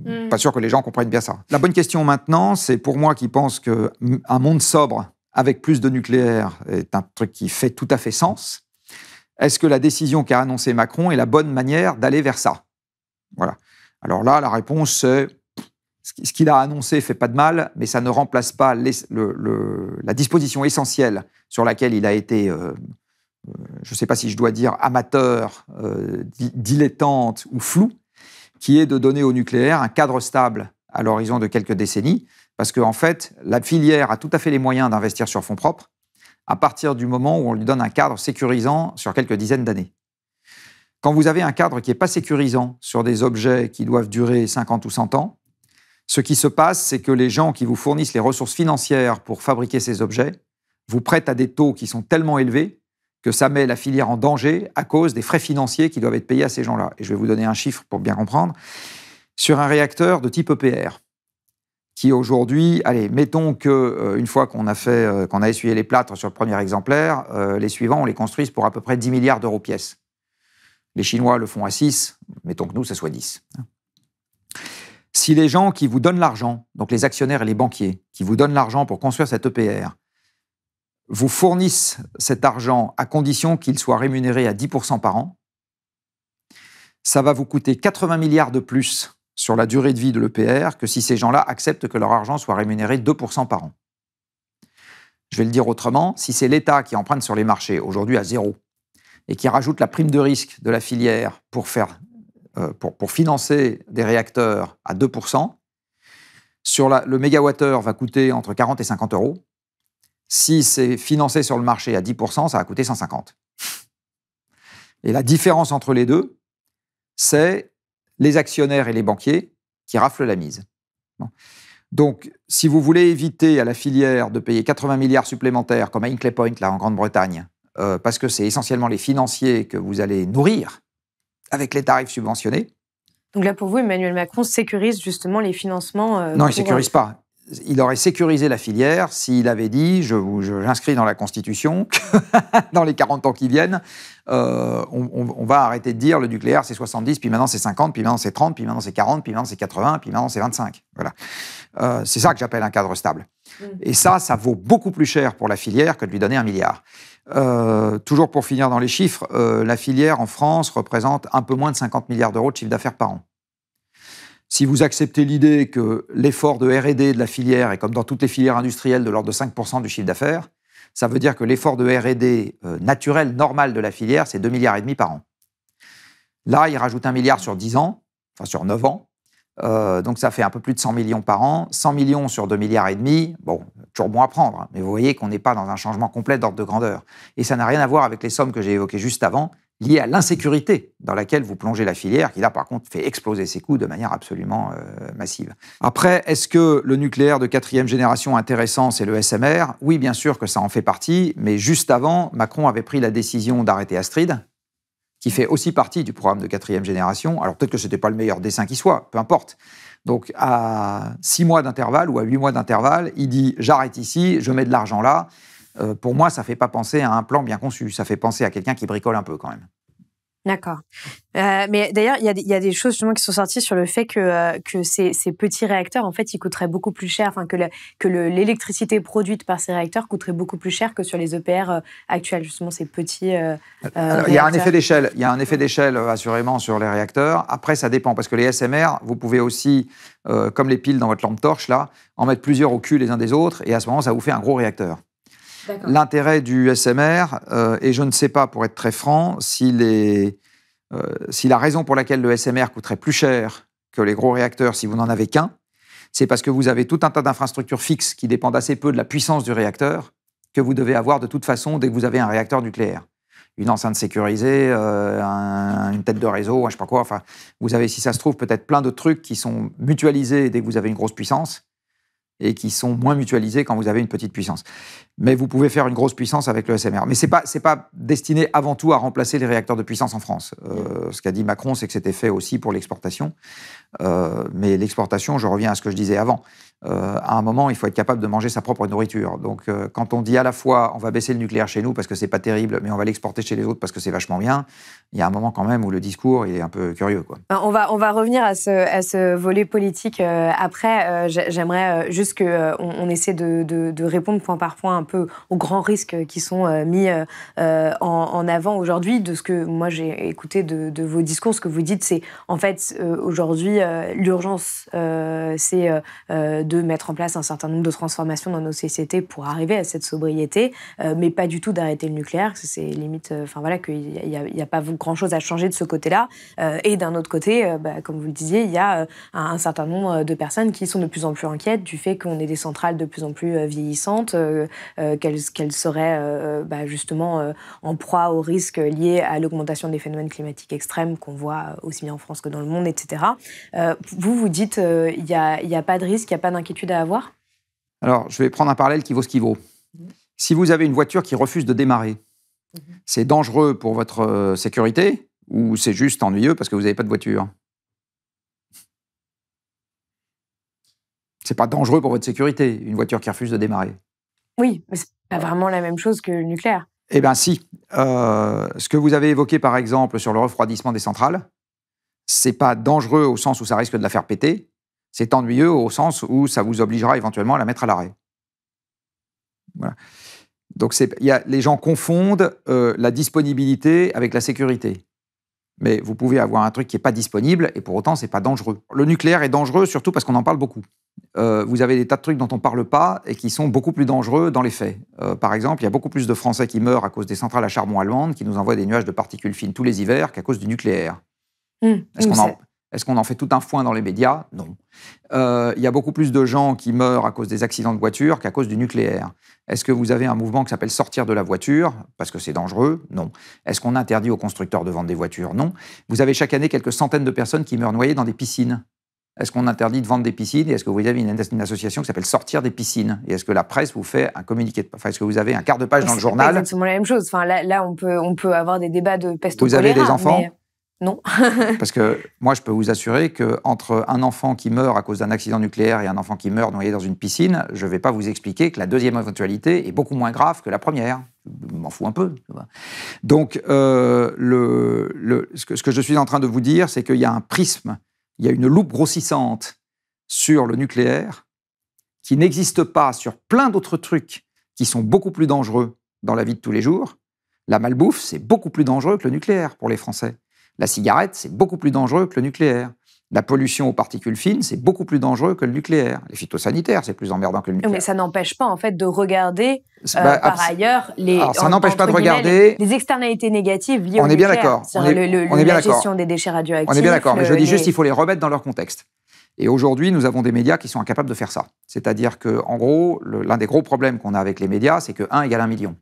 Hmm. Pas sûr que les gens comprennent bien ça. La bonne question maintenant, c'est pour moi qui pense qu'un monde sobre avec plus de nucléaire est un truc qui fait tout à fait sens. Est-ce que la décision qu'a annoncée Macron est la bonne manière d'aller vers ça Voilà. Alors là, la réponse, c'est ce qu'il a annoncé fait pas de mal, mais ça ne remplace pas la disposition essentielle sur laquelle il a été, euh, euh, je ne sais pas si je dois dire amateur, euh, dilettante ou flou, qui est de donner au nucléaire un cadre stable à l'horizon de quelques décennies, parce qu'en en fait, la filière a tout à fait les moyens d'investir sur fonds propres à partir du moment où on lui donne un cadre sécurisant sur quelques dizaines d'années. Quand vous avez un cadre qui n'est pas sécurisant sur des objets qui doivent durer 50 ou 100 ans, ce qui se passe, c'est que les gens qui vous fournissent les ressources financières pour fabriquer ces objets vous prêtent à des taux qui sont tellement élevés que ça met la filière en danger à cause des frais financiers qui doivent être payés à ces gens-là. Et je vais vous donner un chiffre pour bien comprendre. Sur un réacteur de type EPR, qui aujourd'hui, allez, mettons que euh, une fois qu'on a fait, euh, qu'on a essuyé les plâtres sur le premier exemplaire, euh, les suivants, on les construise pour à peu près 10 milliards d'euros pièce. Les Chinois le font à 6, mettons que nous, ce soit 10. Si les gens qui vous donnent l'argent, donc les actionnaires et les banquiers, qui vous donnent l'argent pour construire cet EPR, vous fournissent cet argent à condition qu'il soit rémunéré à 10% par an. Ça va vous coûter 80 milliards de plus sur la durée de vie de l'EPR que si ces gens-là acceptent que leur argent soit rémunéré 2% par an. Je vais le dire autrement, si c'est l'État qui emprunte sur les marchés, aujourd'hui à zéro, et qui rajoute la prime de risque de la filière pour, faire, euh, pour, financer des réacteurs à 2%, sur la, le mégawattheure va coûter entre 40 et 50 euros si c'est financé sur le marché à 10%, ça va coûter 150. Et la différence entre les deux, c'est les actionnaires et les banquiers qui raflent la mise. Donc, si vous voulez éviter à la filière de payer 80 milliards supplémentaires, comme à Inclay Point, là, en Grande-Bretagne, euh, parce que c'est essentiellement les financiers que vous allez nourrir avec les tarifs subventionnés. Donc là, pour vous, Emmanuel Macron sécurise justement les financements. Euh, non, il ne sécurise euh, pas il aurait sécurisé la filière s'il avait dit je, j'inscris dans la Constitution dans les 40 ans qui viennent, euh, on, va arrêter de dire le nucléaire c'est 70, puis maintenant c'est 50, puis maintenant c'est 30, puis maintenant c'est 40, puis maintenant c'est 80, puis maintenant c'est 25. Voilà. Euh, c'est ça que j'appelle un cadre stable. Mm. Et ça, ça vaut beaucoup plus cher pour la filière que de lui donner un milliard. Euh, toujours pour finir dans les chiffres, la filière en France représente un peu moins de 50 milliards d'euros de chiffre d'affaires par an. Si vous acceptez l'idée que l'effort de RD de la filière est, comme dans toutes les filières industrielles, de l'ordre de 5% du chiffre d'affaires, ça veut dire que l'effort de RD euh, naturel, normal de la filière, c'est 2 milliards et demi par an. Là, il rajoute 1 milliard sur 10 ans, enfin sur 9 ans. Euh, donc ça fait un peu plus de 100 millions par an. 100 millions sur 2,5 milliards et demi, bon, toujours bon à prendre, hein, mais vous voyez qu'on n'est pas dans un changement complet d'ordre de grandeur. Et ça n'a rien à voir avec les sommes que j'ai évoquées juste avant, lié à l'insécurité dans laquelle vous plongez la filière, qui là par contre fait exploser ses coûts de manière absolument euh, massive. Après, est-ce que le nucléaire de quatrième génération intéressant, c'est le SMR Oui, bien sûr que ça en fait partie, mais juste avant, Macron avait pris la décision d'arrêter Astrid, qui fait aussi partie du programme de quatrième génération. Alors peut-être que ce n'était pas le meilleur dessin qui soit, peu importe. Donc à six mois d'intervalle ou à huit mois d'intervalle, il dit j'arrête ici, je mets de l'argent là, euh, pour moi, ça ne fait pas penser à un plan bien conçu. Ça fait penser à quelqu'un qui bricole un peu quand même. D'accord. Euh, mais d'ailleurs, il y, a des choses justement qui sont sorties sur le fait que, euh, ces, petits réacteurs, en fait, ils coûteraient beaucoup plus cher, enfin que, l'électricité produite par ces réacteurs coûterait beaucoup plus cher que sur les EPR actuels, justement ces petits. il y a un effet d'échelle. Il y a un effet d'échelle assurément sur les réacteurs. Après, ça dépend parce que les SMR, vous pouvez aussi, comme les piles dans votre lampe torche là, en mettre plusieurs au cul les uns des autres, et à ce moment, ça vous fait un gros réacteur. L'intérêt du SMR, euh, et je ne sais pas, pour être très franc, si, euh, la raison pour laquelle le SMR coûterait plus cher que les gros réacteurs si vous n'en avez qu'un, c'est parce que vous avez tout un tas d'infrastructures fixes qui dépendent assez peu de la puissance du réacteur que vous devez avoir de toute façon dès que vous avez un réacteur nucléaire. Une enceinte sécurisée, euh, une tête de réseau, je sais pas quoi. Enfin, vous avez, si ça se trouve, peut-être plein de trucs qui sont mutualisés dès que vous avez une grosse puissance et qui sont moins mutualisés quand vous avez une petite puissance. Mais vous pouvez faire une grosse puissance avec le SMR. Mais ce n'est pas, pas destiné avant tout à remplacer les réacteurs de puissance en France. Euh, mm. ce qu'a dit Macron, c'est que c'était fait aussi pour l'exportation. Euh, mais l'exportation, je reviens à ce que je disais avant, euh, à un moment, il faut être capable de manger sa propre nourriture. Donc, euh, quand on dit à la fois, on va baisser le nucléaire chez nous parce que c'est pas terrible, mais on va l'exporter chez les autres parce que c'est vachement bien, il y a un moment quand même où le discours est un peu curieux. Quoi. Ben, on, va, on va revenir à ce, à ce volet politique euh, après. J'aimerais juste qu'on on essaie de, de, répondre point par point un peu aux grands risques qui sont mis en, avant aujourd'hui. De ce que moi j'ai écouté de, de, vos discours, ce que vous dites, c'est en fait aujourd'hui l'urgence, c'est de mettre en place un certain nombre de transformations dans nos sociétés pour arriver à cette sobriété, euh, mais pas du tout d'arrêter le nucléaire. C'est limite, euh, enfin voilà, qu'il n'y a, pas grand-chose à changer de ce côté-là. Euh, et d'un autre côté, bah, comme vous le disiez, il y a un, certain nombre de personnes qui sont de plus en plus inquiètes du fait qu'on ait des centrales de plus en plus vieillissantes, qu'elles seraient bah, justement en proie aux risques liés à l'augmentation des phénomènes climatiques extrêmes qu'on voit aussi bien en France que dans le monde, etc. vous, vous dites, il n'y a, a, pas de risque, il n'y a pas d'inquiétude d'inquiétude à avoir Alors, je vais prendre un parallèle qui vaut ce qu'il vaut. Mhm. Si vous avez une voiture qui refuse de démarrer, mhm. c'est dangereux pour votre euh, sécurité ou c'est juste ennuyeux parce que vous n'avez pas de voiture C'est pas dangereux pour votre sécurité, une voiture qui refuse de démarrer. Oui, mais c'est pas vraiment la même chose que le nucléaire. Eh bien, si. Euh, ce que vous avez évoqué, par exemple, sur le refroidissement des centrales, c'est pas dangereux au sens où ça risque de la faire péter, c'est ennuyeux au sens où ça vous obligera éventuellement à la mettre à l'arrêt. Voilà. Donc y a, les gens confondent euh, la disponibilité avec la sécurité. Mais vous pouvez avoir un truc qui n'est pas disponible et pour autant, ce n'est pas dangereux. Le nucléaire est dangereux surtout parce qu'on en parle beaucoup. Euh, vous avez des tas de trucs dont on ne parle pas et qui sont beaucoup plus dangereux dans les faits. Euh, par exemple, il y a beaucoup plus de Français qui meurent à cause des centrales à charbon allemandes qui nous envoient des nuages de particules fines tous les hivers qu'à cause du nucléaire. Mmh, Est-ce mmh, qu'on en... Est-ce qu'on en fait tout un foin dans les médias Non. Euh, il y a beaucoup plus de gens qui meurent à cause des accidents de voiture qu'à cause du nucléaire. Est-ce que vous avez un mouvement qui s'appelle sortir de la voiture parce que c'est dangereux Non. Est-ce qu'on interdit aux constructeurs de vendre des voitures Non. Vous avez chaque année quelques centaines de personnes qui meurent noyées dans des piscines. Est-ce qu'on interdit de vendre des piscines Et est-ce que vous avez une, association qui s'appelle Sortir des piscines Et est-ce que la presse vous fait un communiqué Enfin, est-ce que vous avez un quart de page dans le journal C'est exactement la même chose. Enfin, là, on, peut, avoir des débats de peste Vous avez des enfants non. Parce que moi, je peux vous assurer qu'entre un enfant qui meurt à cause d'un accident nucléaire et un enfant qui meurt noyé dans une piscine, je ne vais pas vous expliquer que la deuxième éventualité est beaucoup moins grave que la première. Je m'en fous un peu. Donc, euh, le, ce, que, ce, que, je suis en train de vous dire, c'est qu'il y a un prisme, il y a une loupe grossissante sur le nucléaire qui n'existe pas sur plein d'autres trucs qui sont beaucoup plus dangereux dans la vie de tous les jours. La malbouffe, c'est beaucoup plus dangereux que le nucléaire pour les Français. La cigarette, c'est beaucoup plus dangereux que le nucléaire. La pollution aux particules fines, c'est beaucoup plus dangereux que le nucléaire. Les phytosanitaires, c'est plus emmerdant que le nucléaire. Mais ça n'empêche pas, en fait, de regarder euh, par ailleurs les. ça n'empêche pas de regarder les, externalités négatives liées on au est nucléaire. d'accord. On est, bien d'accord. on est bien la gestion des déchets radioactifs. On est bien d'accord, mais je dis euh, juste, qu'il faut les remettre dans leur contexte. Et aujourd'hui, nous avons des médias qui sont incapables de faire ça. C'est-à-dire que, en gros, l'un des gros problèmes qu'on a avec les médias, c'est que 1 égale 1 million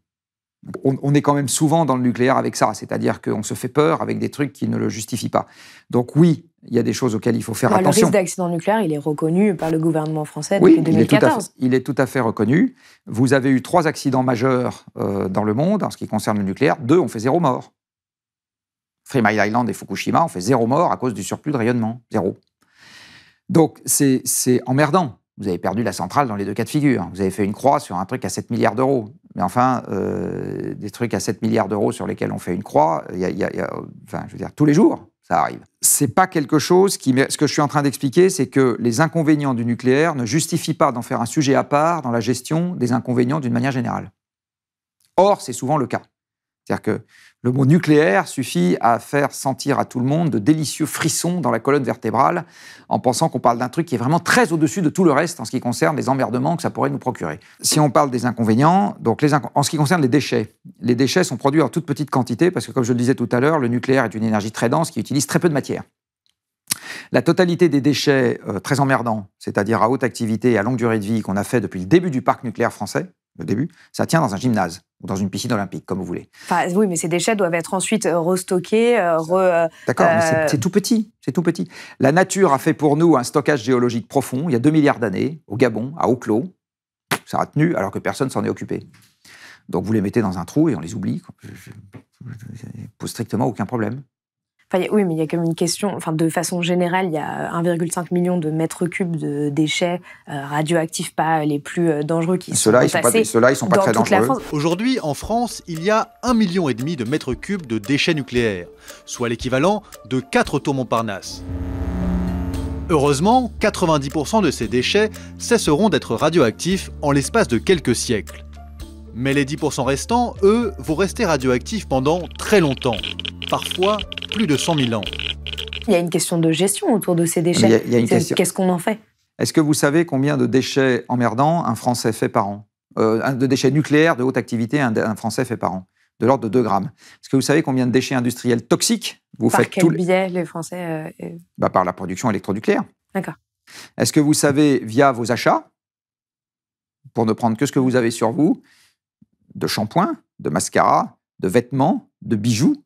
on, est quand même souvent dans le nucléaire avec ça, c'est-à-dire qu'on se fait peur avec des trucs qui ne le justifient pas. Donc oui, il y a des choses auxquelles il faut faire bah, attention. Le risque d'accident nucléaire, il est reconnu par le gouvernement français depuis 2014. Il est, il est, tout à fait reconnu. Vous avez eu trois accidents majeurs euh, dans le monde en ce qui concerne le nucléaire. Deux ont fait zéro mort. Three Island et Fukushima ont fait zéro mort à cause du surplus de rayonnement. Zéro. Donc c'est emmerdant. Vous avez perdu la centrale dans les deux cas de figure. Vous avez fait une croix sur un truc à 7 milliards d'euros. Mais enfin, euh, des trucs à 7 milliards d'euros sur lesquels on fait une croix, enfin, je veux dire, tous les jours, ça arrive. C'est pas quelque chose qui. Ce que je suis en train d'expliquer, c'est que les inconvénients du nucléaire ne justifient pas d'en faire un sujet à part dans la gestion des inconvénients d'une manière générale. Or, c'est souvent le cas. C'est-à-dire que le mot nucléaire suffit à faire sentir à tout le monde de délicieux frissons dans la colonne vertébrale en pensant qu'on parle d'un truc qui est vraiment très au-dessus de tout le reste en ce qui concerne les emmerdements que ça pourrait nous procurer. Si on parle des inconvénients, donc les en ce qui concerne les déchets, les déchets sont produits en toute petite quantité parce que comme je le disais tout à l'heure, le nucléaire est une énergie très dense qui utilise très peu de matière. La totalité des déchets euh, très emmerdants, c'est-à-dire à haute activité et à longue durée de vie qu'on a fait depuis le début du parc nucléaire français, le début, ça tient dans un gymnase ou dans une piscine olympique, comme vous voulez. Enfin, oui, mais ces déchets doivent être ensuite euh, restockés. Euh, re, euh, D'accord, mais c'est tout petit. C'est tout petit. La nature a fait pour nous un stockage géologique profond il y a 2 milliards d'années, au Gabon, à Ouklo clos Ça a tenu alors que personne s'en est occupé. Donc vous les mettez dans un trou et on les oublie. Pose strictement aucun problème oui, mais il y a quand même une question. Enfin, de façon générale, il y a 1,5 euh, million de mètres cubes de déchets euh, radioactifs, pas les plus euh, dangereux qui ceux sont, ils sont sont pas très dangereux. Aujourd'hui, en France, il y a 1,5 million de mètres cubes de déchets nucléaires, soit l'équivalent de 4 tours Montparnasse. Heureusement, 90% de ces déchets cesseront d'être radioactifs en l'espace de quelques siècles. Mais les 10% restants, eux, vont rester radioactifs pendant très longtemps, parfois plus de 100 000 ans. Il y a une question de gestion autour de ces déchets. Qu'est-ce qu'on en fait Est-ce que vous savez combien de déchets emmerdants un Français fait par an euh, De déchets nucléaires de haute activité, un, Français fait par an de l'ordre de 2 grammes. Est-ce que vous savez combien de déchets industriels toxiques vous faites tous les... biais les Français euh, euh, bah, Par la production électronucléaire. D'accord. Est-ce que vous savez, via vos achats, pour ne prendre que ce que vous avez sur vous, de shampoing, de mascara, de vêtements, de bijoux,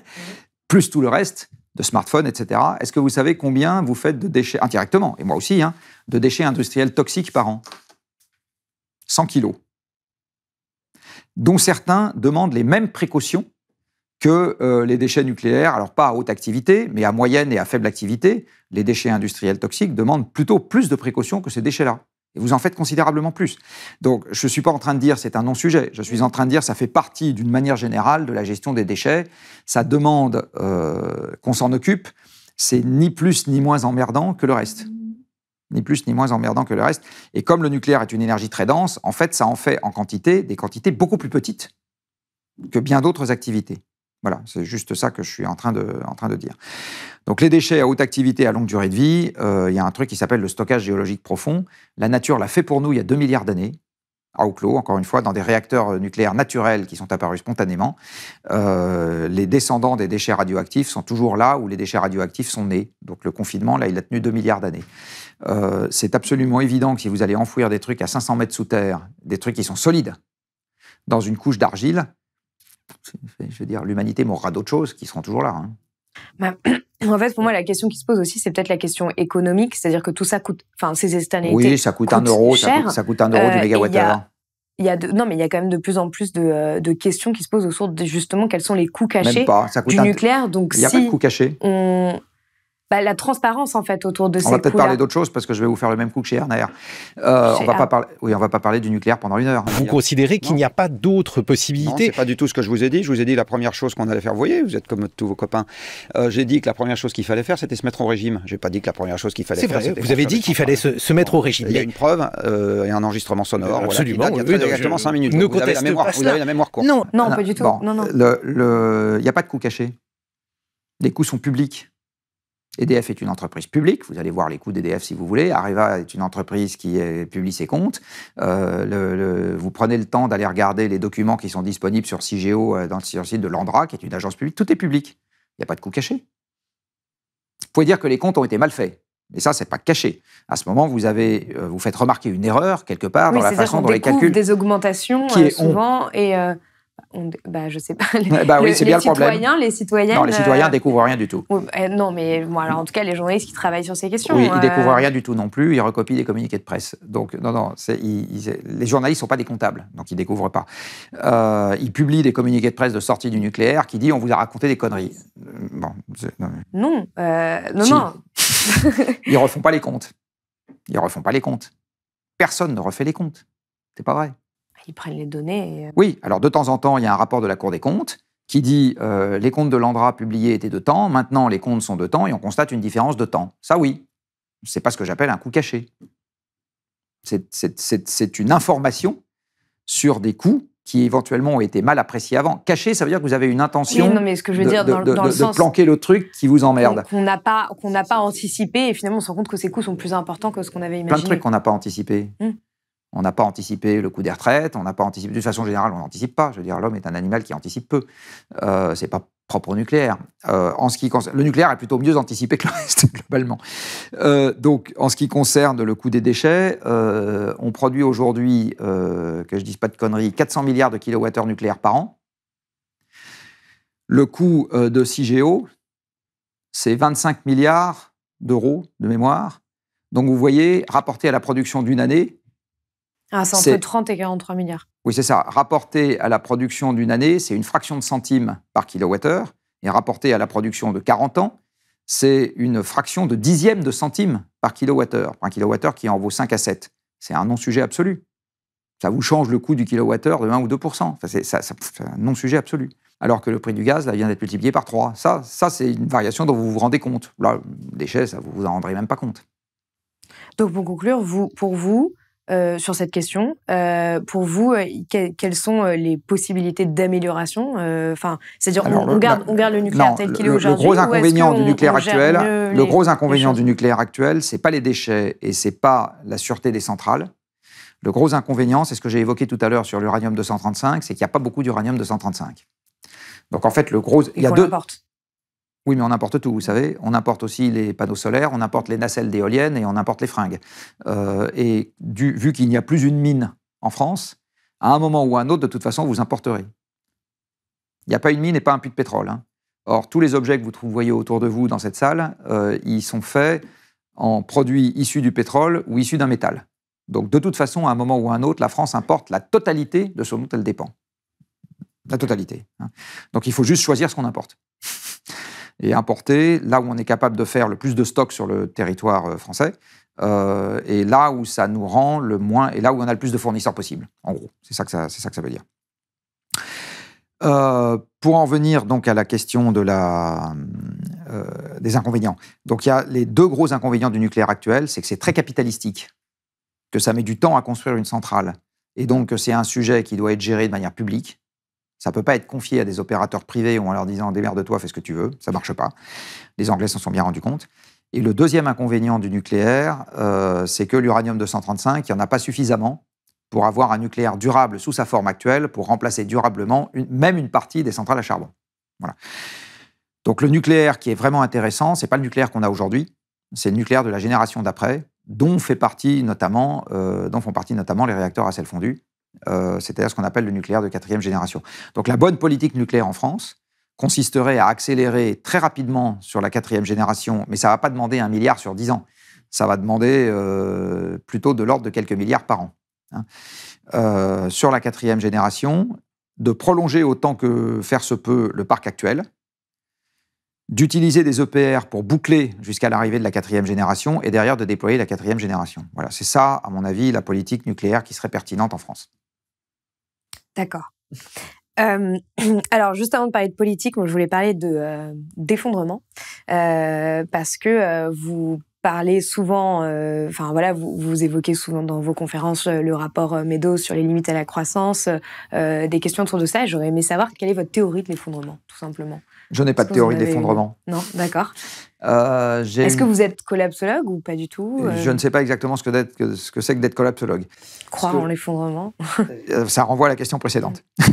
plus tout le reste, de smartphones, etc. Est-ce que vous savez combien vous faites de déchets, indirectement, et moi aussi, hein, de déchets industriels toxiques par an 100 kilos. Dont certains demandent les mêmes précautions que euh, les déchets nucléaires, alors pas à haute activité, mais à moyenne et à faible activité, les déchets industriels toxiques demandent plutôt plus de précautions que ces déchets-là. Et vous en faites considérablement plus. Donc, je ne suis pas en train de dire c'est un non-sujet. Je suis en train de dire ça fait partie d'une manière générale de la gestion des déchets. Ça demande euh, qu'on s'en occupe. C'est ni plus ni moins emmerdant que le reste. Ni plus ni moins emmerdant que le reste. Et comme le nucléaire est une énergie très dense, en fait, ça en fait en quantité des quantités beaucoup plus petites que bien d'autres activités. Voilà, c'est juste ça que je suis en train, de, en train de dire. Donc les déchets à haute activité, à longue durée de vie, euh, il y a un truc qui s'appelle le stockage géologique profond. La nature l'a fait pour nous il y a 2 milliards d'années, à clos, encore une fois, dans des réacteurs euh, nucléaires naturels qui sont apparus spontanément. Euh, les descendants des déchets radioactifs sont toujours là où les déchets radioactifs sont nés. Donc le confinement, là, il a tenu 2 milliards d'années. c'est absolument évident que si vous allez enfouir des trucs à 500 mètres sous terre, des trucs qui sont solides, dans une couche d'argile, je veux dire, l'humanité mourra d'autres choses qui seront toujours là. Hein. Bah, en fait, pour moi, la question qui se pose aussi, c'est peut-être la question économique, c'est-à-dire que tout ça coûte, enfin, ces externalités. Oui, ça coûte un euro, ça, coûte, ça coûte, un euro du euh, mégawatt Il y a non, mais il y a quand même de plus en plus de, euh, questions qui se posent autour de justement quels sont les coûts cachés du nucléaire. Donc, il n'y a pas de coûts cachés. Bah, la transparence en fait autour de on ces On va peut-être parler d'autre chose parce que je vais vous faire le même coup que chez Erner. Euh, on va pas parler, oui, on va pas parler du nucléaire pendant une heure. Vous considérez qu'il n'y a pas d'autres possibilités C'est pas du tout ce que je vous ai dit. Je vous ai dit la première chose qu'on allait faire. Vous voyez, vous êtes comme tous vos copains. Euh, j'ai dit que la première chose qu'il fallait faire, c'était se mettre au régime. J'ai pas dit que la première chose qu'il fallait faire. C'est vrai. Vous avez dit qu'il fallait se, mettre au régime. Il y a une preuve euh, et un enregistrement sonore. Absolument. Voilà, il y a exactement 5 minutes. vous, avez la mémoire, vous avez la mémoire courte. Non, non, pas du tout. Il n'y a pas de coup caché. Les coups sont publics. EDF est une entreprise publique, vous allez voir les coûts d'EDF si vous voulez, Areva est une entreprise qui euh, publie ses comptes, euh, le, vous prenez le temps d'aller regarder les documents qui sont disponibles sur CIGEO, euh, dans, le site de l'Andra, qui est une agence publique, tout est public, il n'y a pas de coût caché. Vous pouvez dire que les comptes ont été mal faits, mais ça, c'est pas caché. À ce moment, vous avez, vous faites remarquer une erreur quelque part dans la façon dont les calculs des augmentations qui euh, souvent et on, bah, je sais pas. Bah les, citoyens, les citoyennes. les citoyens euh, découvrent rien du tout. Bah, non, mais en tout cas, les journalistes qui travaillent sur ces questions. Oui, ils ne euh, découvrent rien du tout non plus. Ils recopient des communiqués de presse. Donc non, non, les journalistes sont pas des comptables, donc ils découvrent pas. Euh, ils publient des communiqués de presse de sortie du nucléaire qui dit on vous a raconté des conneries. non, non, non, non. ils refont pas les comptes. Ils refont pas les comptes. Personne ne refait les comptes. C'est pas vrai ils prennent les données. Euh, oui, alors de temps en temps, il y a un rapport de la Cour des comptes qui dit euh, les comptes de l'Andra publiés étaient de temps, maintenant les comptes sont de temps et on constate une différence de temps. Ça oui, c'est pas ce que j'appelle un coût caché. C'est une information sur des coûts qui éventuellement ont été mal appréciés avant. Caché, ça veut dire que vous avez une intention de, planquer le truc qui vous emmerde. Qu'on n'a pas, anticipé et finalement on se rend compte que ces coûts sont plus importants que ce qu'on avait imaginé. Plein de trucs qu'on n'a pas anticipé. Hmm. On n'a pas anticipé le coût des retraites, on n'a pas anticipé. De façon générale, on n'anticipe pas. Je veux dire, l'homme est un animal qui anticipe peu. Ce euh, c'est pas propre au nucléaire. Euh, en ce qui concerne, le nucléaire est plutôt mieux anticipé que le reste globalement. Euh, donc, en ce qui concerne le coût des déchets, on produit aujourd'hui, que je dise pas de conneries, 400 milliards de kilowattheures nucléaires par an. Le coût de CIGEO, c'est 25 milliards d'euros de mémoire. Donc, vous voyez, rapporté à la production d'une année, ah, c'est entre 30 et 43 milliards. Oui, c'est ça. Rapporté à la production d'une année, c'est une fraction de centime par kilowattheure. Et rapporté à la production de 40 ans, c'est une fraction de dixième de centime par kilowattheure. Par un kilowattheure qui en vaut 5 à 7. C'est un non-sujet absolu. Ça vous change le coût du kilowattheure de 1 ou 2 c'est, c'est un non-sujet absolu. Alors que le prix du gaz, vient d'être multiplié par 3. Ça, ça c'est une variation dont vous vous rendez compte. Là, déchets, ça, vous vous en rendrez même pas compte. Donc, pour conclure, vous, pour vous, euh, sur cette question. Euh, pour vous, euh, quelles sont les possibilités d'amélioration Enfin, c'est-à-dire on, garde, le nucléaire tel qu'il est aujourd'hui. Le gros inconvénient du nucléaire actuel, le gros inconvénient du nucléaire actuel, c'est pas les déchets et c'est pas la sûreté des centrales. Le gros inconvénient, c'est ce que j'ai évoqué tout à l'heure sur l'uranium 235, c'est qu'il n'y a pas beaucoup d'uranium 235. Donc en fait, le gros, il y a deux. Oui, mais on importe tout, vous savez. On importe aussi les panneaux solaires, on importe les nacelles d'éoliennes et on importe les fringues. Euh, et du, vu qu'il n'y a plus une mine en France, à un moment ou à un autre, de toute façon, vous importerez. Il n'y a pas une mine et pas un puits de pétrole. Hein. Or, tous les objets que vous voyez autour de vous dans cette salle, euh, ils sont faits en produits issus du pétrole ou issus d'un métal. Donc, de toute façon, à un moment ou à un autre, la France importe la totalité de ce dont elle dépend. La totalité. Hein. Donc, il faut juste choisir ce qu'on importe et importer là où on est capable de faire le plus de stock sur le territoire euh, français. Euh, et là où ça nous rend le moins, et là où on a le plus de fournisseurs possible. En gros, c'est ça que ça, veut dire. Euh, pour en venir donc à la question des inconvénients. Donc il y a les deux gros inconvénients du nucléaire actuel, c'est que c'est très capitalistique, que ça met du temps à construire une centrale, et donc que c'est un sujet qui doit être géré de manière publique, ça ne peut pas être confié à des opérateurs privés ou en leur disant démerde-toi, fais ce que tu veux. Ça ne marche pas. Les Anglais s'en sont bien rendus compte. Et le deuxième inconvénient du nucléaire, euh, c'est que l'uranium-235, il n'y en a pas suffisamment pour avoir un nucléaire durable sous sa forme actuelle, pour remplacer durablement même une partie des centrales à charbon. Voilà. Donc le nucléaire qui est vraiment intéressant, ce n'est pas le nucléaire qu'on a aujourd'hui, c'est le nucléaire de la génération d'après, dont, euh, dont font partie notamment les réacteurs à sel fondu, euh, c'est-à-dire ce qu'on appelle le nucléaire de quatrième génération. Donc la bonne politique nucléaire en France consisterait à accélérer très rapidement sur la quatrième génération, mais ça ne va pas demander un milliard sur dix ans, ça va demander euh, plutôt de l'ordre de quelques milliards par an. Hein. Euh, sur la quatrième génération, de prolonger autant que faire se peut le parc actuel, d'utiliser des EPR pour boucler jusqu'à l'arrivée de la quatrième génération et derrière de déployer la quatrième génération. Voilà, c'est ça, à mon avis, la politique nucléaire qui serait pertinente en France. D'accord. Euh, alors, juste avant de parler de politique, moi, je voulais parler de euh, d'effondrement euh, parce que vous parlez souvent, enfin voilà, vous, évoquez souvent dans vos conférences le rapport Meadows sur les limites à la croissance, des questions autour de ça. J'aurais aimé savoir quelle est votre théorie de l'effondrement, tout simplement. Je n'ai pas de théorie d'effondrement. Non, d'accord. Euh, Est-ce que vous êtes collapsologue ou pas du tout euh, euh Je ne sais pas exactement ce que c'est que, ce d'être collapsologue. Croire en l'effondrement Ça renvoie à la question précédente.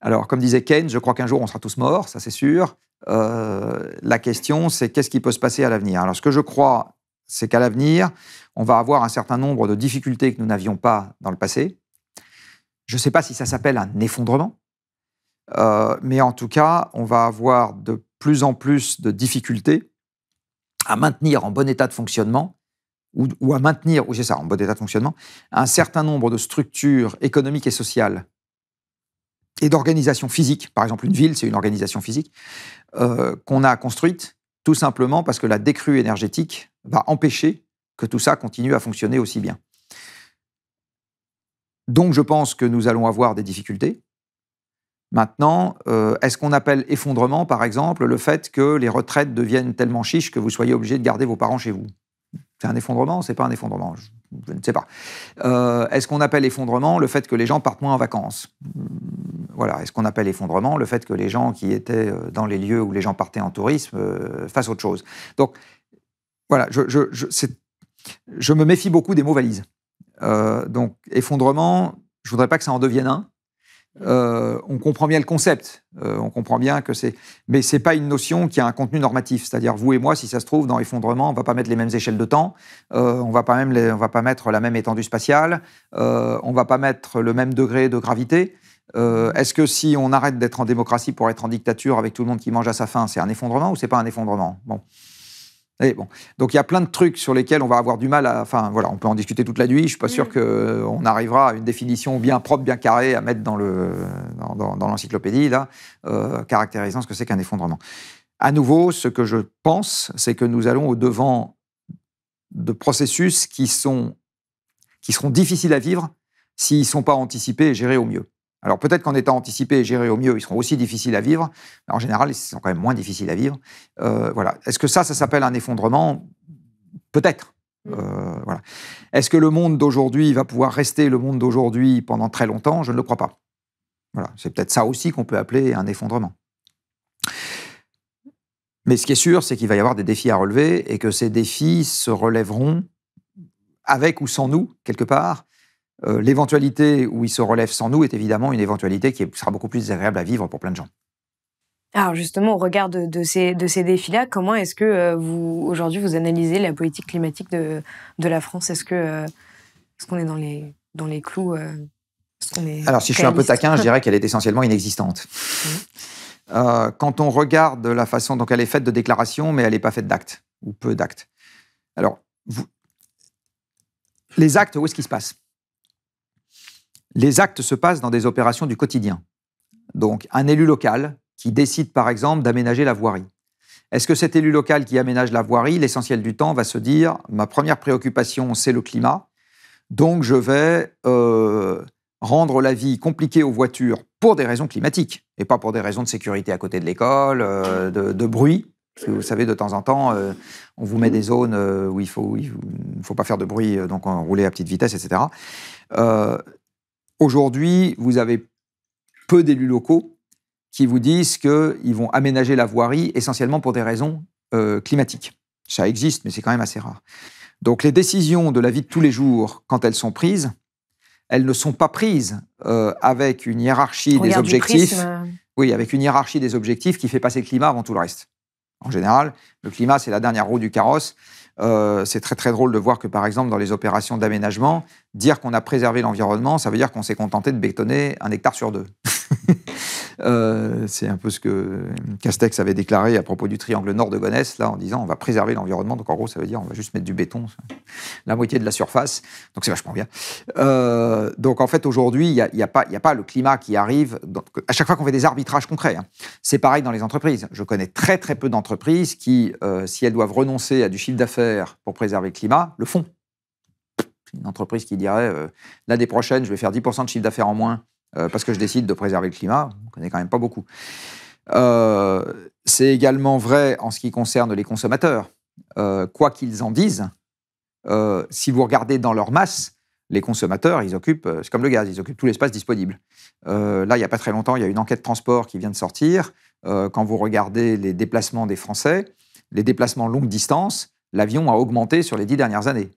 Alors, comme disait Keynes, je crois qu'un jour on sera tous morts, ça c'est sûr. la question, c'est qu'est-ce qui peut se passer à l'avenir Alors, ce que je crois, c'est qu'à l'avenir, on va avoir un certain nombre de difficultés que nous n'avions pas dans le passé. Je ne sais pas si ça s'appelle un effondrement, euh, mais en tout cas, on va avoir de plus en plus de difficultés à maintenir en bon état de fonctionnement, ou, à maintenir, ou c'est ça, en bon état de fonctionnement, un certain nombre de structures économiques et sociales et d'organisations physiques. Par exemple, une ville, c'est une organisation physique euh, qu'on a construite, tout simplement parce que la décrue énergétique va empêcher que tout ça continue à fonctionner aussi bien. Donc je pense que nous allons avoir des difficultés. Maintenant, euh, est-ce qu'on appelle effondrement, par exemple, le fait que les retraites deviennent tellement chiches que vous soyez obligé de garder vos parents chez vous C'est un effondrement C'est pas un effondrement je, ne sais pas. Euh, est-ce qu'on appelle effondrement le fait que les gens partent moins en vacances hmm, Voilà. Est-ce qu'on appelle effondrement le fait que les gens qui étaient euh, dans les lieux où les gens partaient en tourisme fassent autre chose Donc, voilà, je, je, me méfie beaucoup des mots valises. donc, effondrement, je voudrais pas que ça en devienne un. Euh, on comprend bien le concept, euh, on comprend bien que c'est, mais c'est pas une notion qui a un contenu normatif. C'est-à-dire vous et moi, si ça se trouve dans l'effondrement, on va pas mettre les mêmes échelles de temps, euh, on va pas on va pas mettre la même étendue spatiale, on va pas mettre le même degré de gravité. est-ce que si on arrête d'être en démocratie pour être en dictature avec tout le monde qui mange à sa faim, c'est un effondrement ou c'est pas un effondrement Bon bon. Donc il y a plein de trucs sur lesquels on va avoir du mal à. Enfin voilà, on peut en discuter toute la nuit. Je suis pas sûr mm. qu'on euh, arrivera à une définition bien propre, bien carrée à mettre dans l'encyclopédie euh, caractérisant ce que c'est qu'un effondrement. À nouveau, ce que je pense, c'est que nous allons au devant de processus qui sont qui seront difficiles à vivre s'ils ne sont pas anticipés et gérés au mieux. Alors peut-être qu'en étant anticipés et gérés au mieux, ils seront aussi difficiles à vivre. en général, ils sont quand même moins difficiles à vivre. Euh, voilà. Est-ce que ça, ça s'appelle un effondrement Peut-être. Mm. Euh, voilà. Est-ce que le monde d'aujourd'hui va pouvoir rester le monde d'aujourd'hui pendant très longtemps Je ne le crois pas. Voilà. C'est peut-être ça aussi qu'on peut appeler un effondrement. Mais ce qui est sûr, c'est qu'il va y avoir des défis à relever et que ces défis se relèveront avec ou sans nous, quelque part, euh, l'éventualité où il se relève sans nous est évidemment une éventualité qui sera beaucoup plus agréable à vivre pour plein de gens. Alors justement, au regard de, ces, de défis-là, comment est-ce que euh, vous aujourd'hui vous analysez la politique climatique de, la France Est-ce que euh, ce qu'on est dans les clous Alors si je suis un peu taquin, je dirais qu'elle est essentiellement inexistante. Mmh. quand on regarde la façon dont elle est faite de déclarations, mais elle n'est pas faite d'actes ou peu d'actes. Alors les actes, où est-ce qu'ils se passe les actes se passent dans des opérations du quotidien. Donc, un élu local qui décide, par exemple, d'aménager la voirie. Est-ce que cet élu local qui aménage la voirie, l'essentiel du temps, va se dire ma première préoccupation, c'est le climat, donc je vais euh, rendre la vie compliquée aux voitures pour des raisons climatiques et pas pour des raisons de sécurité à côté de l'école, euh, de, bruit. Parce que vous savez, de temps en temps, euh, on vous met des zones où il ne faut, faut, pas faire de bruit, donc on rouler à petite vitesse, etc. Aujourd'hui, vous avez peu d'élus locaux qui vous disent qu'ils vont aménager la voirie essentiellement pour des raisons euh, climatiques. Ça existe, mais c'est quand même assez rare. Donc les décisions de la vie de tous les jours, quand elles sont prises, elles ne sont pas prises euh, avec une hiérarchie des objectifs. Oui, avec une hiérarchie des objectifs qui fait passer le climat avant tout le reste. En général, le climat, c'est la dernière roue du carrosse. Euh, c'est très très drôle de voir que par exemple dans les opérations d'aménagement, dire qu'on a préservé l'environnement, ça veut dire qu'on s'est contenté de bétonner un hectare sur deux. Euh, c'est un peu ce que Castex avait déclaré à propos du triangle nord de Gonesse, là, en disant on va préserver l'environnement. Donc en gros, ça veut dire on va juste mettre du béton, la moitié de la surface. Donc c'est vachement bien. Euh, donc en fait, aujourd'hui, il n'y a, y a, pas, a, pas le climat qui arrive. à chaque fois qu'on fait des arbitrages concrets, hein, c'est pareil dans les entreprises. Je connais très très peu d'entreprises qui, euh, si elles doivent renoncer à du chiffre d'affaires pour préserver le climat, le font. Une entreprise qui dirait l'année prochaine, je vais faire 10% de chiffre d'affaires en moins euh, parce que je décide de préserver le climat, on ne connaît quand même pas beaucoup. Euh, c'est également vrai en ce qui concerne les consommateurs. Euh, quoi qu'ils en disent, si vous regardez dans leur masse, les consommateurs, ils occupent, c'est comme le gaz, ils occupent tout l'espace disponible. là, il n'y a pas très longtemps, il y a une enquête transport qui vient de sortir. quand vous regardez les déplacements des Français, les déplacements longue distance, l'avion a augmenté sur les dix dernières années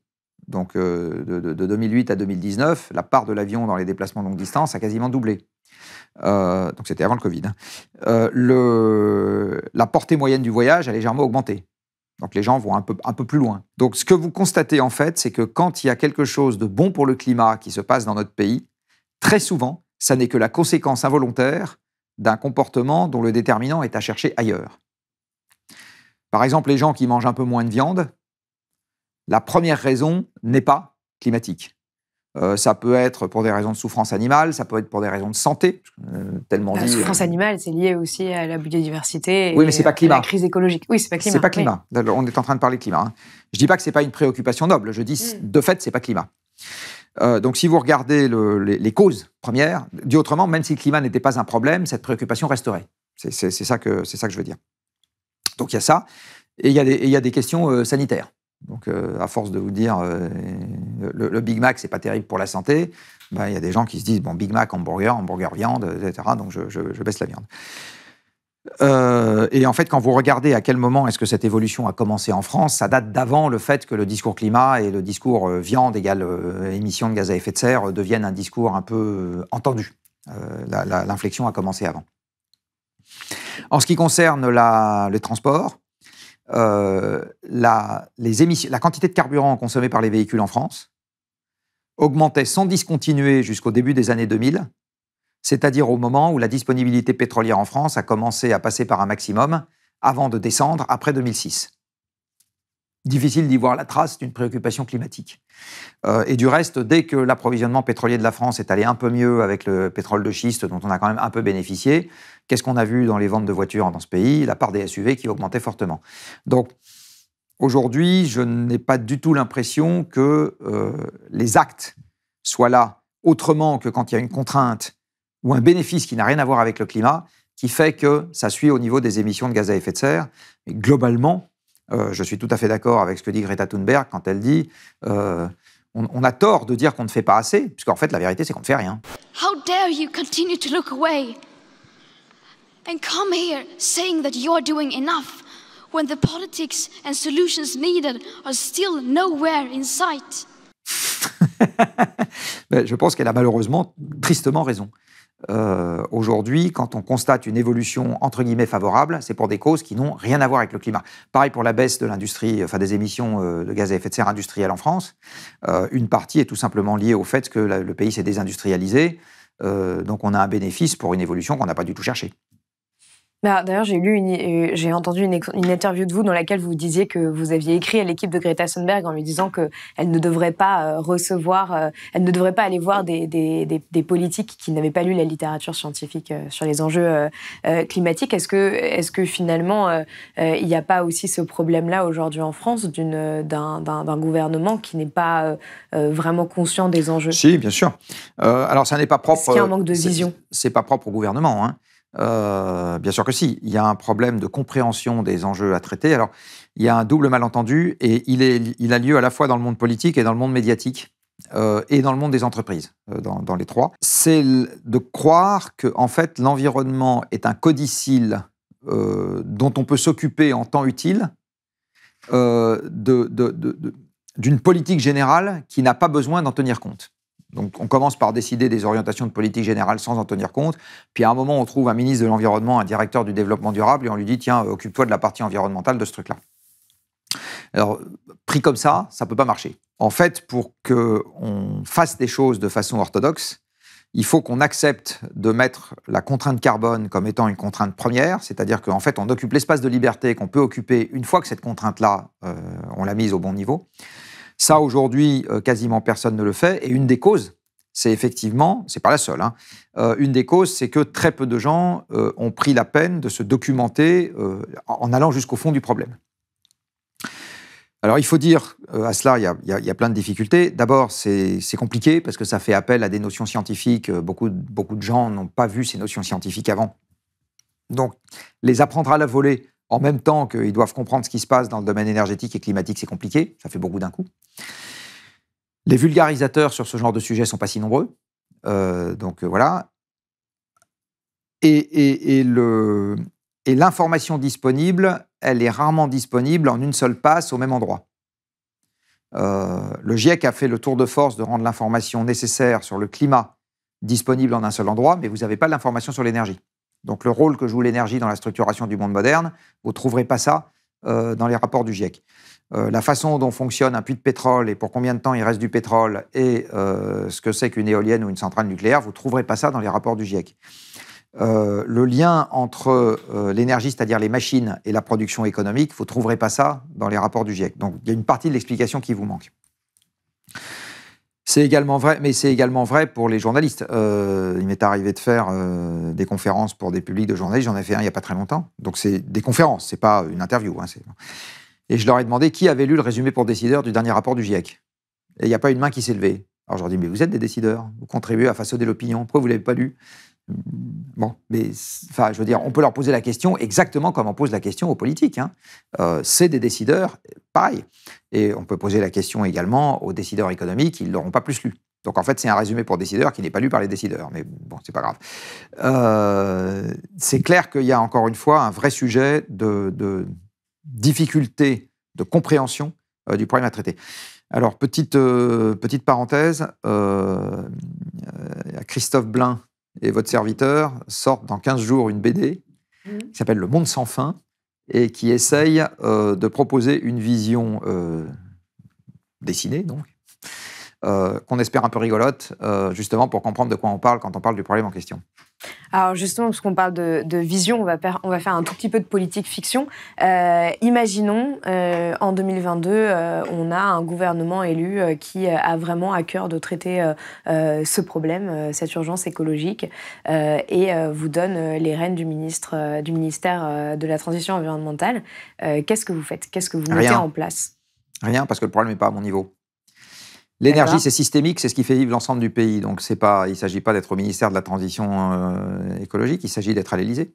donc euh, de, 2008 à 2019, la part de l'avion dans les déplacements longue distance a quasiment doublé. Euh, donc c'était avant le Covid. Hein. Euh, la portée moyenne du voyage a légèrement augmenté. Donc les gens vont un peu, un peu plus loin. Donc ce que vous constatez en fait, c'est que quand il y a quelque chose de bon pour le climat qui se passe dans notre pays, très souvent, ça n'est que la conséquence involontaire d'un comportement dont le déterminant est à chercher ailleurs. Par exemple, les gens qui mangent un peu moins de viande, la première raison n'est pas climatique. Euh, ça peut être pour des raisons de souffrance animale, ça peut être pour des raisons de santé, euh, tellement La souffrance euh, animale, c'est lié aussi à la biodiversité. Oui, mais c'est pas climat. À la crise écologique. Oui, c'est pas climat. C'est pas climat. On est en train de parler climat. Je hein. Je dis pas que c'est pas une préoccupation noble. Je dis, hmm. de fait, c'est pas climat. donc, si vous regardez les, causes premières, dit autrement, même si le climat n'était pas un problème, cette préoccupation resterait. C'est ça que ça que je veux dire. Donc, il y a ça, et il y, a des questions sanitaires. Donc, euh, à force de vous dire, euh, le, Big Mac, c'est pas terrible pour la santé, ben, il y a des gens qui se disent, bon, Big Mac, hamburger, hamburger, viande, etc. Donc, je, baisse la viande. Euh, et en fait, quand vous regardez à quel moment est-ce que cette évolution a commencé en France, ça date d'avant le fait que le discours climat et le discours viande égale émission de gaz à effet de serre deviennent un discours un peu entendu. L'inflexion a commencé avant. En ce qui concerne les transports, euh, la, quantité de carburant consommée par les véhicules en France augmentait sans discontinuer jusqu'au début des années 2000, c'est-à-dire au moment où la disponibilité pétrolière en France a commencé à passer par un maximum avant de descendre après 2006. Difficile d'y voir la trace d'une préoccupation climatique. Euh, et du reste, dès que l'approvisionnement pétrolier de la France est allé un peu mieux avec le pétrole de schiste, dont on a quand même un peu bénéficié, Qu'est-ce qu'on a vu dans les ventes de voitures dans ce pays La part des SUV qui augmentait fortement. Donc, aujourd'hui, je n'ai pas du tout l'impression que euh, les actes soient là autrement que quand il y a une contrainte ou un bénéfice qui n'a rien à voir avec le climat, qui fait que ça suit au niveau des émissions de gaz à effet de serre. Mais globalement, euh, je suis tout à fait d'accord avec ce que dit Greta Thunberg quand elle dit euh, on, a tort de dire qu'on ne fait pas assez, puisqu'en fait la vérité c'est qu'on ne fait rien. How dare you continue to look away? solutions Je pense qu'elle a malheureusement, tristement raison. Euh, aujourd'hui, quand on constate une évolution entre guillemets favorable, c'est pour des causes qui n'ont rien à voir avec le climat. Pareil pour la baisse de l'industrie, enfin des émissions euh, de gaz à effet de serre industriel en France. Euh, une partie est tout simplement liée au fait que le pays s'est désindustrialisé, donc on a un bénéfice pour une évolution qu'on n'a pas du tout cherchée. Bah, d'ailleurs, j'ai lu, euh, j'ai entendu une, interview de vous dans laquelle vous disiez que vous aviez écrit à l'équipe de Greta Thunberg en lui disant que elle ne devrait pas euh, recevoir, euh, elle ne devrait pas aller voir des, politiques qui n'avaient pas lu la littérature scientifique sur les enjeux climatiques. Est-ce que, est-ce que finalement, il n'y a pas aussi ce problème-là aujourd'hui en France d'une, d'un, gouvernement qui n'est pas vraiment conscient des enjeux Si, bien sûr. alors, ça n'est pas propre. Est-ce qu'il y a un manque de vision C'est pas propre au gouvernement. Hein. Euh, bien sûr que si. Il y a un problème de compréhension des enjeux à traiter. Alors, il y a un double malentendu et il, a lieu à la fois dans le monde politique et dans le monde médiatique. Euh, et dans le monde des entreprises, euh, dans, les trois, c'est de croire que en fait l'environnement est un codicile dont on peut s'occuper en temps utile d'une politique générale qui n'a pas besoin d'en tenir compte. Donc on commence par décider des orientations de politique générale sans en tenir compte. Puis à un moment, on trouve un ministre de l'Environnement, un directeur du développement durable, et on lui dit, tiens, occupe-toi de la partie environnementale de ce truc-là. Alors, pris comme ça, ça ne peut pas marcher. En fait, pour qu'on fasse des choses de façon orthodoxe, il faut qu'on accepte de mettre la contrainte carbone comme étant une contrainte première, c'est-à-dire qu'en fait, on occupe l'espace de liberté qu'on peut occuper une fois que cette contrainte-là, euh, on l'a mise au bon niveau. Ça, aujourd'hui, euh, quasiment personne ne le fait. Et une des causes, c'est effectivement, c'est pas la seule, hein, euh, une des causes, c'est que très peu de gens euh, ont pris la peine de se documenter en allant jusqu'au fond du problème. Alors il faut dire, à cela, il y, a, plein de difficultés. D'abord, c'est compliqué parce que ça fait appel à des notions scientifiques. Beaucoup, beaucoup de gens n'ont pas vu ces notions scientifiques avant. Donc, les apprendre à la volée, en même temps qu'ils doivent comprendre ce qui se passe dans le domaine énergétique et climatique, c'est compliqué, ça fait beaucoup d'un coup. Les vulgarisateurs sur ce genre de sujet sont pas si nombreux, euh, donc euh, voilà. Et, l'information disponible, elle est rarement disponible en une seule passe au même endroit. Euh, le GIEC a fait le tour de force de rendre l'information nécessaire sur le climat disponible en un seul endroit, mais vous n'avez pas l'information sur l'énergie donc le rôle que joue l'énergie dans la structuration du monde moderne, vous ne trouverez pas ça euh, dans les rapports du GIEC. Euh, la façon dont fonctionne un puits de pétrole et pour combien de temps il reste du pétrole et euh, ce que c'est qu'une éolienne ou une centrale nucléaire, vous ne trouverez pas ça dans les rapports du GIEC. le lien entre l'énergie, c'est-à-dire les machines, et la production économique, vous ne trouverez pas ça dans les rapports du GIEC. Donc il y a une partie de l'explication qui vous manque. C'est également vrai, mais c'est également vrai pour les journalistes. Euh, il m'est arrivé de faire euh, des conférences pour des publics de journalistes. J'en ai fait un il n'y a pas très longtemps. Donc c'est des conférences, c'est pas une interview. Hein, et je leur ai demandé qui avait lu le résumé pour décideurs du dernier rapport du GIEC. Et il n'y a pas une main qui s'est levée. Alors je leur dis, mais vous êtes des décideurs, vous contribuez à façonner l'opinion, pourquoi vous ne l'avez pas lu Bon, mais enfin, je veux dire, on peut leur poser la question exactement comme on pose la question aux politiques. Hein. Euh, c'est des décideurs, pareil. Et on peut poser la question également aux décideurs économiques, ils ne l'auront pas plus lu. Donc en fait, c'est un résumé pour décideurs qui n'est pas lu par les décideurs, mais bon, c'est pas grave. Euh, c'est clair qu'il y a encore une fois un vrai sujet de, difficulté de compréhension euh, du problème à traiter. Alors, petite, petite parenthèse, euh, Christophe Blin et votre serviteur sort dans 15 jours une BD mmh. qui s'appelle Le Monde sans fin et qui essaye euh, de proposer une vision euh, dessinée donc, euh, qu'on espère un peu rigolote, euh, justement pour comprendre de quoi on parle quand on parle du problème en question. Alors justement, parce qu'on parle de, vision, on va, on va faire un tout petit peu de politique fiction. Euh, imaginons, en 2022, on a un gouvernement élu qui a vraiment à cœur de traiter ce problème, cette urgence écologique, et vous donne les rênes du, ministre, du ministère de la Transition environnementale. Qu'est-ce que vous faites Qu'est-ce que vous mettez en place Rien, parce que le problème n'est pas à mon niveau. L'énergie, c'est systémique, c'est ce qui fait vivre l'ensemble du pays. Donc, c'est pas, il ne s'agit pas d'être au ministère de la Transition euh, écologique, il s'agit d'être à l'Élysée.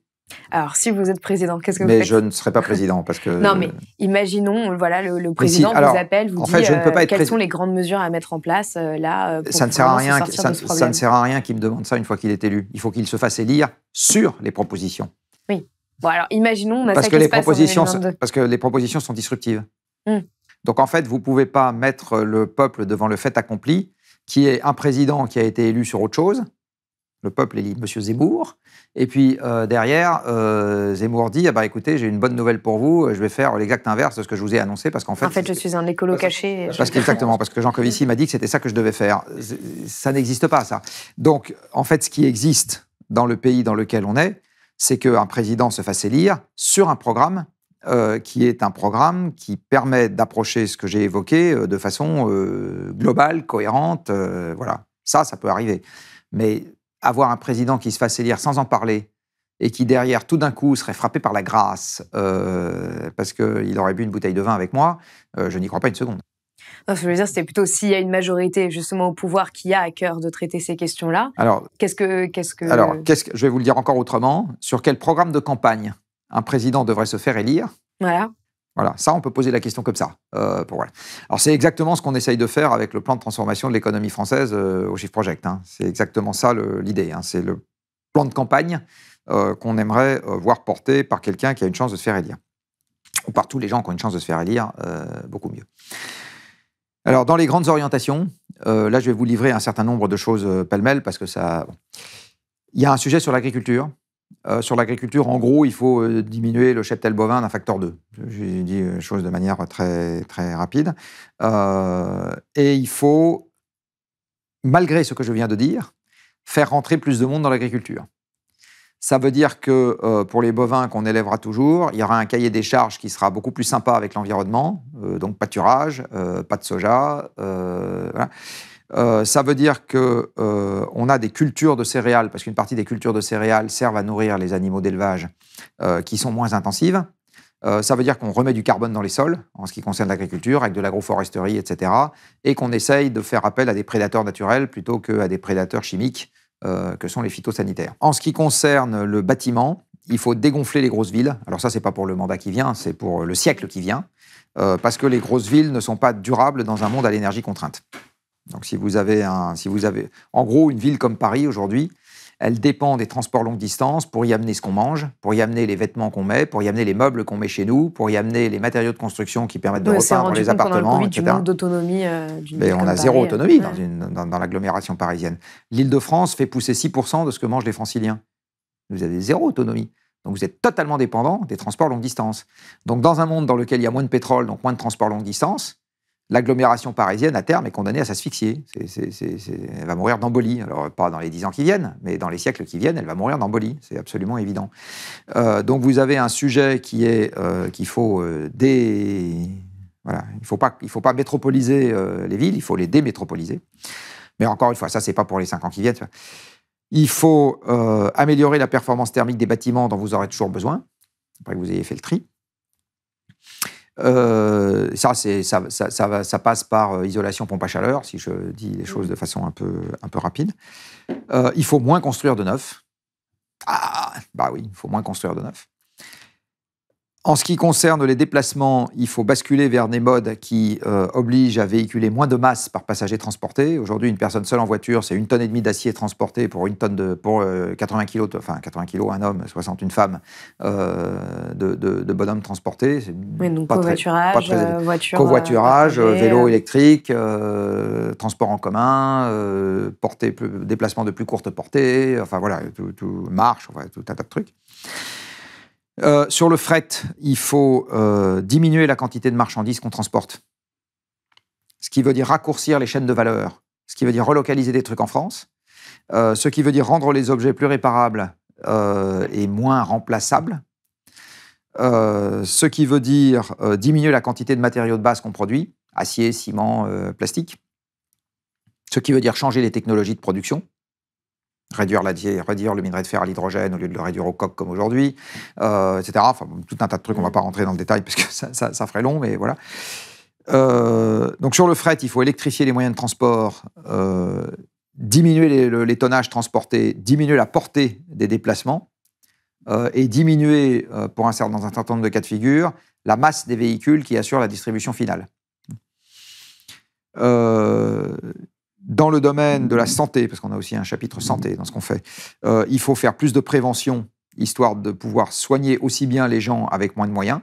Alors, si vous êtes président, qu'est-ce que vous faites Mais je ne serai pas président parce que. non, mais imaginons, voilà, le, président vous appelle, vous dit euh, quelles sont les grandes mesures à mettre en place euh, là. Pour ça ne sert à rien. ça, ne sert à rien qu'il me demande ça une fois qu'il est élu. Il faut qu'il se fasse élire sur les propositions. Oui. Bon, alors imaginons. On a parce que les propositions, parce que les propositions sont disruptives. Hmm. Donc en fait, vous ne pouvez pas mettre le peuple devant le fait accompli, qui est un président qui a été élu sur autre chose. Le peuple élit M. Zemmour. Et puis euh, derrière, euh, Zemmour dit ah bah, écoutez, j'ai une bonne nouvelle pour vous, je vais faire l'exact inverse de ce que je vous ai annoncé. Parce qu'en fait. En fait, je suis un écolo caché. Parce exactement, parce que Jean Covici m'a dit que c'était ça que je devais faire. Ça n'existe pas, ça. Donc en fait, ce qui existe dans le pays dans lequel on est, c'est qu'un président se fasse élire sur un programme euh, qui est un programme qui permet d'approcher ce que j'ai évoqué euh, de façon euh, globale, cohérente. voilà, ça, ça peut arriver. Mais avoir un président qui se fasse élire sans en parler et qui derrière tout d'un coup serait frappé par la grâce parce qu'il aurait bu une bouteille de vin avec moi, je n'y crois pas une seconde. Non, je veux dire, c'est plutôt s'il y a une majorité justement au pouvoir qui a à cœur de traiter ces questions-là. Alors, qu'est-ce que, quest Alors, qu'est-ce que, je vais vous le dire encore autrement. Sur quel programme de campagne un président devrait se faire élire. Voilà. Voilà, ça, on peut poser la question comme ça. Euh, pour, Alors, c'est exactement ce qu'on essaye de faire avec le plan de transformation de l'économie française euh, au Chiffre Project. Hein. C'est exactement ça l'idée. Hein. C'est le plan de campagne euh, qu'on aimerait voir porté par quelqu'un qui a une chance de se faire élire. Ou par tous les gens qui ont une chance de se faire élire, beaucoup mieux. Alors, dans les grandes orientations, là, je vais vous livrer un certain nombre de choses pêle-mêle parce que ça. Il y a un sujet sur l'agriculture euh, sur l'agriculture, en gros, il faut euh, diminuer le cheptel bovin d'un facteur 2. J'ai dit les choses de manière très, très rapide. Euh, et il faut, malgré ce que je viens de dire, faire rentrer plus de monde dans l'agriculture. Ça veut dire que pour les bovins qu'on élèvera toujours, il y aura un cahier des charges qui sera beaucoup plus sympa avec l'environnement, donc pâturage, pas de soja. Voilà. Euh, ça veut dire qu'on euh, a des cultures de céréales, parce qu'une partie des cultures de céréales servent à nourrir les animaux d'élevage euh, qui sont moins intensives. ça veut dire qu'on remet du carbone dans les sols, en ce qui concerne l'agriculture, avec de l'agroforesterie, etc., et qu'on essaye de faire appel à des prédateurs naturels plutôt qu'à des prédateurs chimiques, que sont les phytosanitaires. En ce qui concerne le bâtiment, il faut dégonfler les grosses villes. Alors ça, n'est pas pour le mandat qui vient, c'est pour le siècle qui vient, parce que les grosses villes ne sont pas durables dans un monde à l'énergie contrainte. Donc si vous avez un, si vous avez, en gros, une ville comme Paris aujourd'hui, elle dépend des transports longue distance pour y amener ce qu'on mange, pour y amener les vêtements qu'on met, pour y amener les meubles qu'on met chez nous, pour y amener les matériaux de construction qui permettent de les appartements, etc. d'autonomie. Euh, Mais on a zéro autonomie euh, dans, dans, dans l'agglomération parisienne. L'Île-de-France fait pousser 6% de ce que mangent les Franciliens. Vous avez zéro autonomie. Donc vous êtes totalement dépendant des transports longue distance. Donc dans un monde dans lequel il y a moins de pétrole, donc moins de transports longue distance, L'agglomération parisienne, à terme, est condamnée à s'asphyxier. Elle va mourir d'embolie. Alors, pas dans les dix ans qui viennent, mais dans les siècles qui viennent, elle va mourir d'embolie. C'est absolument évident. Euh, donc, vous avez un sujet qui est euh, qu'il faut euh, Voilà. Il ne faut, pas, faut pas métropoliser euh, les villes, il faut les démétropoliser. Mais encore une fois, ça, c'est pas pour les cinq ans qui viennent. Il faut améliorer la performance thermique des bâtiments dont vous aurez toujours besoin, après que vous ayez fait le tri. Euh, ça, c'est, ça, ça, ça, passe par euh, isolation pompe à chaleur, si je dis les choses mmh. de façon un peu, un peu rapide. Euh, il faut moins construire de neuf. Ah, bah oui, il faut moins construire de neuf. En ce qui concerne les déplacements, il faut basculer vers des modes qui euh, obligent à véhiculer moins de masse par passager transporté. Aujourd'hui, une personne seule en voiture, c'est une tonne et demie d'acier transporté pour une tonne de pour 80 euh, kg, enfin 80 kg un homme, 60 une femme euh, de, bonhomme transporté. Oui, donc covoiturage, covoiturage, vélo électrique, transport en commun, portée, déplacement de plus courte portée, enfin voilà, tout, marche, enfin, tout un tas de trucs. Euh, sur le fret, il faut euh, diminuer la quantité de marchandises qu'on transporte. Ce qui veut dire raccourcir les chaînes de valeur. Ce qui veut dire relocaliser des trucs en France. Euh, ce qui veut dire rendre les objets plus réparables et moins remplaçables. ce qui veut dire diminuer la quantité de matériaux de base qu'on produit, acier, ciment, plastique. Ce qui veut dire changer les technologies de production réduire, la, réduire le minerai de fer à l'hydrogène au lieu de le réduire au coq comme aujourd'hui, euh, etc. Enfin, tout un tas de trucs, on ne va pas rentrer dans le détail parce que ça, ferait long, mais voilà. Euh, donc sur le fret, il faut électrifier les moyens de transport, euh, diminuer les, tonnages transportés, diminuer la portée des déplacements et diminuer, pour un dans un certain nombre de cas de figure, la masse des véhicules qui assurent la distribution finale. Euh, dans le domaine de la santé, parce qu'on a aussi un chapitre santé dans ce qu'on fait, euh, il faut faire plus de prévention, histoire de pouvoir soigner aussi bien les gens avec moins de moyens.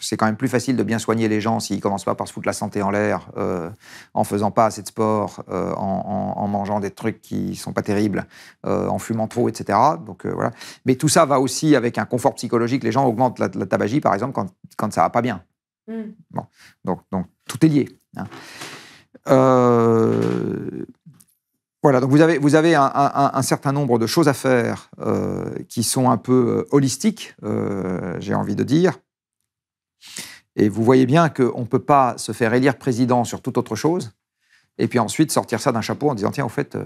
C'est quand même plus facile de bien soigner les gens s'ils ne commencent pas par se foutre la santé en l'air, euh, en faisant pas assez de sport, euh, en, mangeant des trucs qui sont pas terribles, euh, en fumant trop, etc. Donc voilà. Mais tout ça va aussi avec un confort psychologique. Les gens augmentent la, tabagie, par exemple, quand, quand ça va pas bien. Mm. Bon. Donc, donc tout est lié. Hein. Euh, voilà, donc vous avez, un, certain nombre de choses à faire euh, qui sont un peu euh, holistiques, j'ai envie de dire. Et vous voyez bien qu'on ne peut pas se faire élire président sur toute autre chose, et puis ensuite sortir ça d'un chapeau en disant tiens, en fait, mm.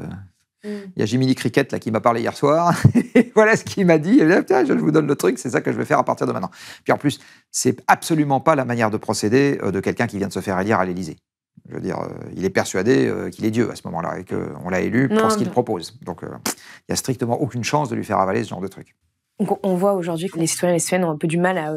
il y a Jiminy Cricket là, qui m'a parlé hier soir, et voilà ce qu'il m'a dit, et ah, je vous donne le truc, c'est ça que je vais faire à partir de maintenant. Puis en plus, c'est absolument pas la manière de procéder de quelqu'un qui vient de se faire élire à l'Élysée. Je veux dire, euh, il est persuadé euh, qu'il est Dieu à ce moment-là et qu'on l'a élu pour ce qu'il propose. Donc, euh, il n'y a strictement aucune chance de lui faire avaler ce genre de truc. On voit aujourd'hui que les citoyens et les citoyennes ont un peu du mal à,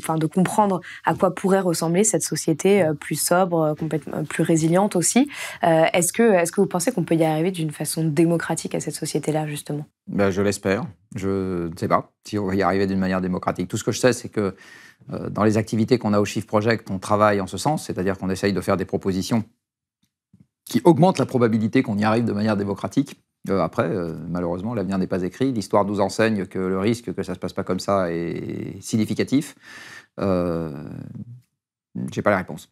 enfin, de comprendre à quoi pourrait ressembler cette société plus sobre, complètement plus résiliente aussi. est-ce que, est-ce que vous pensez qu'on peut y arriver d'une façon démocratique à cette société-là justement ben, je l'espère. Je ne sais pas si on va y arriver d'une manière démocratique. Tout ce que je sais, c'est que euh, dans les activités qu'on a au Chiffre Project, on travaille en ce sens, c'est-à-dire qu'on essaye de faire des propositions qui augmentent la probabilité qu'on y arrive de manière démocratique. Euh, après, euh, malheureusement, l'avenir n'est pas écrit. L'histoire nous enseigne que le risque que ça ne se passe pas comme ça est significatif. Euh, J'ai pas la réponse.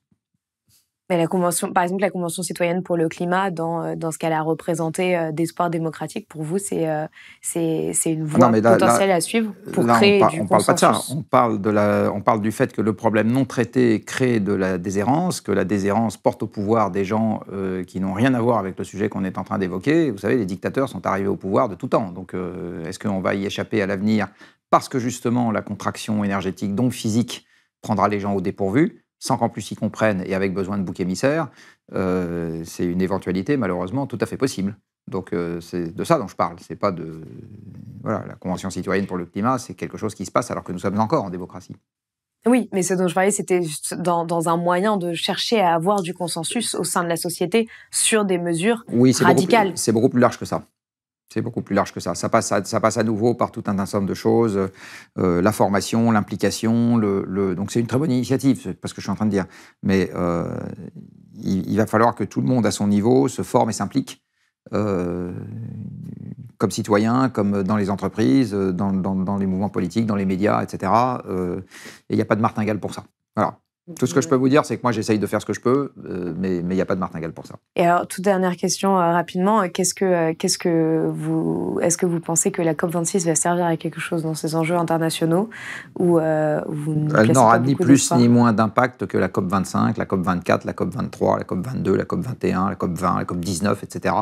Mais la convention, par exemple, la convention citoyenne pour le climat, dans, euh, dans ce qu'elle a représenté euh, d'espoir démocratique, pour vous, c'est euh, c'est une voie potentielle à suivre pour créer on du on parle pas de ça. On parle la, on parle du fait que le problème non traité crée de la déshérence, que la déshérence porte au pouvoir des gens qui n'ont rien à voir avec le sujet qu'on est en train d'évoquer. Vous savez, les dictateurs sont arrivés au pouvoir de tout temps. Donc, est-ce qu'on va y échapper à l'avenir parce que justement la contraction énergétique, donc physique, prendra les gens au dépourvu? sans qu'en plus ils comprennent et avec besoin de bouc émissaire, euh, c'est une éventualité malheureusement tout à fait possible. Donc euh, c'est de ça dont je parle. C'est pas de voilà la convention citoyenne pour le climat, c'est quelque chose qui se passe alors que nous sommes encore en démocratie. Oui, mais ce dont je parlais, c'était dans, dans, un moyen de chercher à avoir du consensus au sein de la société sur des mesures radicales. Oui, c'est beaucoup plus large que ça. C'est beaucoup plus large que ça. Ça passe à, ça passe à nouveau par tout un ensemble de choses, euh, euh, la formation, l'implication. Le, Donc c'est une très bonne initiative, c'est pas ce que je suis en train de dire. Mais euh, il, va falloir que tout le monde à son niveau se forme et s'implique, comme citoyen, comme dans les entreprises, dans, dans, les mouvements politiques, dans les médias, etc. et il n'y a pas de martingale pour ça. Voilà. Tout ce que je peux vous dire, c'est que moi, j'essaye de faire ce que je peux, euh, mais il n'y a pas de martingale pour ça. Et alors, toute dernière question euh, rapidement, que, euh, qu'est-ce que est-ce que vous pensez que la COP26 va servir à quelque chose dans ces enjeux internationaux ou vous Elle n'aura ni plus ni moins d'impact que la COP25, la COP24, la COP23, la COP22, la COP21, la COP20, la COP19, etc.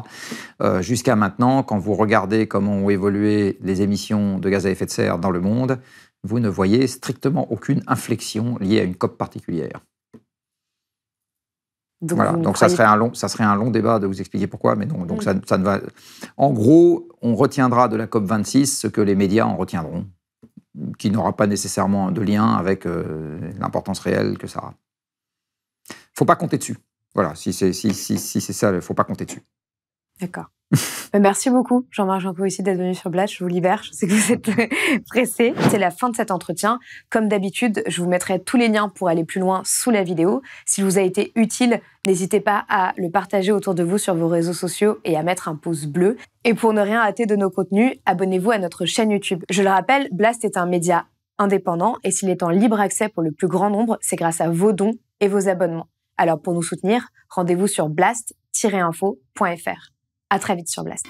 jusqu'à maintenant, quand vous regardez comment ont évolué les émissions de gaz à effet de serre dans le monde, vous ne voyez strictement aucune inflexion liée à une COP particulière. Donc, voilà. donc ça, serait un long, ça serait un long débat de vous expliquer pourquoi, mais non. Donc mm. ça, ne va. En gros, on retiendra de la COP 26 ce que les médias en retiendront, qui n'aura pas nécessairement de lien avec euh, l'importance réelle que ça a. Faut pas compter dessus. Voilà, si c'est si, si, si ça, faut pas compter dessus. D'accord. Euh, merci beaucoup, Jean-Marc Janco ici d'être venu sur Blast, Je vous libère, je sais que vous êtes pressé. C'est la fin de cet entretien. Comme d'habitude, je vous mettrai tous les liens pour aller plus loin sous la vidéo. S'il vous a été utile, n'hésitez pas à le partager autour de vous sur vos réseaux sociaux et à mettre un pouce bleu. Et pour ne rien hâter de nos contenus, abonnez-vous à notre chaîne YouTube. Je le rappelle, Blast est un média indépendant et s'il est en libre accès pour le plus grand nombre, c'est grâce à vos dons et vos abonnements. Alors pour nous soutenir, rendez-vous sur blast-info.fr. A très vite sur Blast.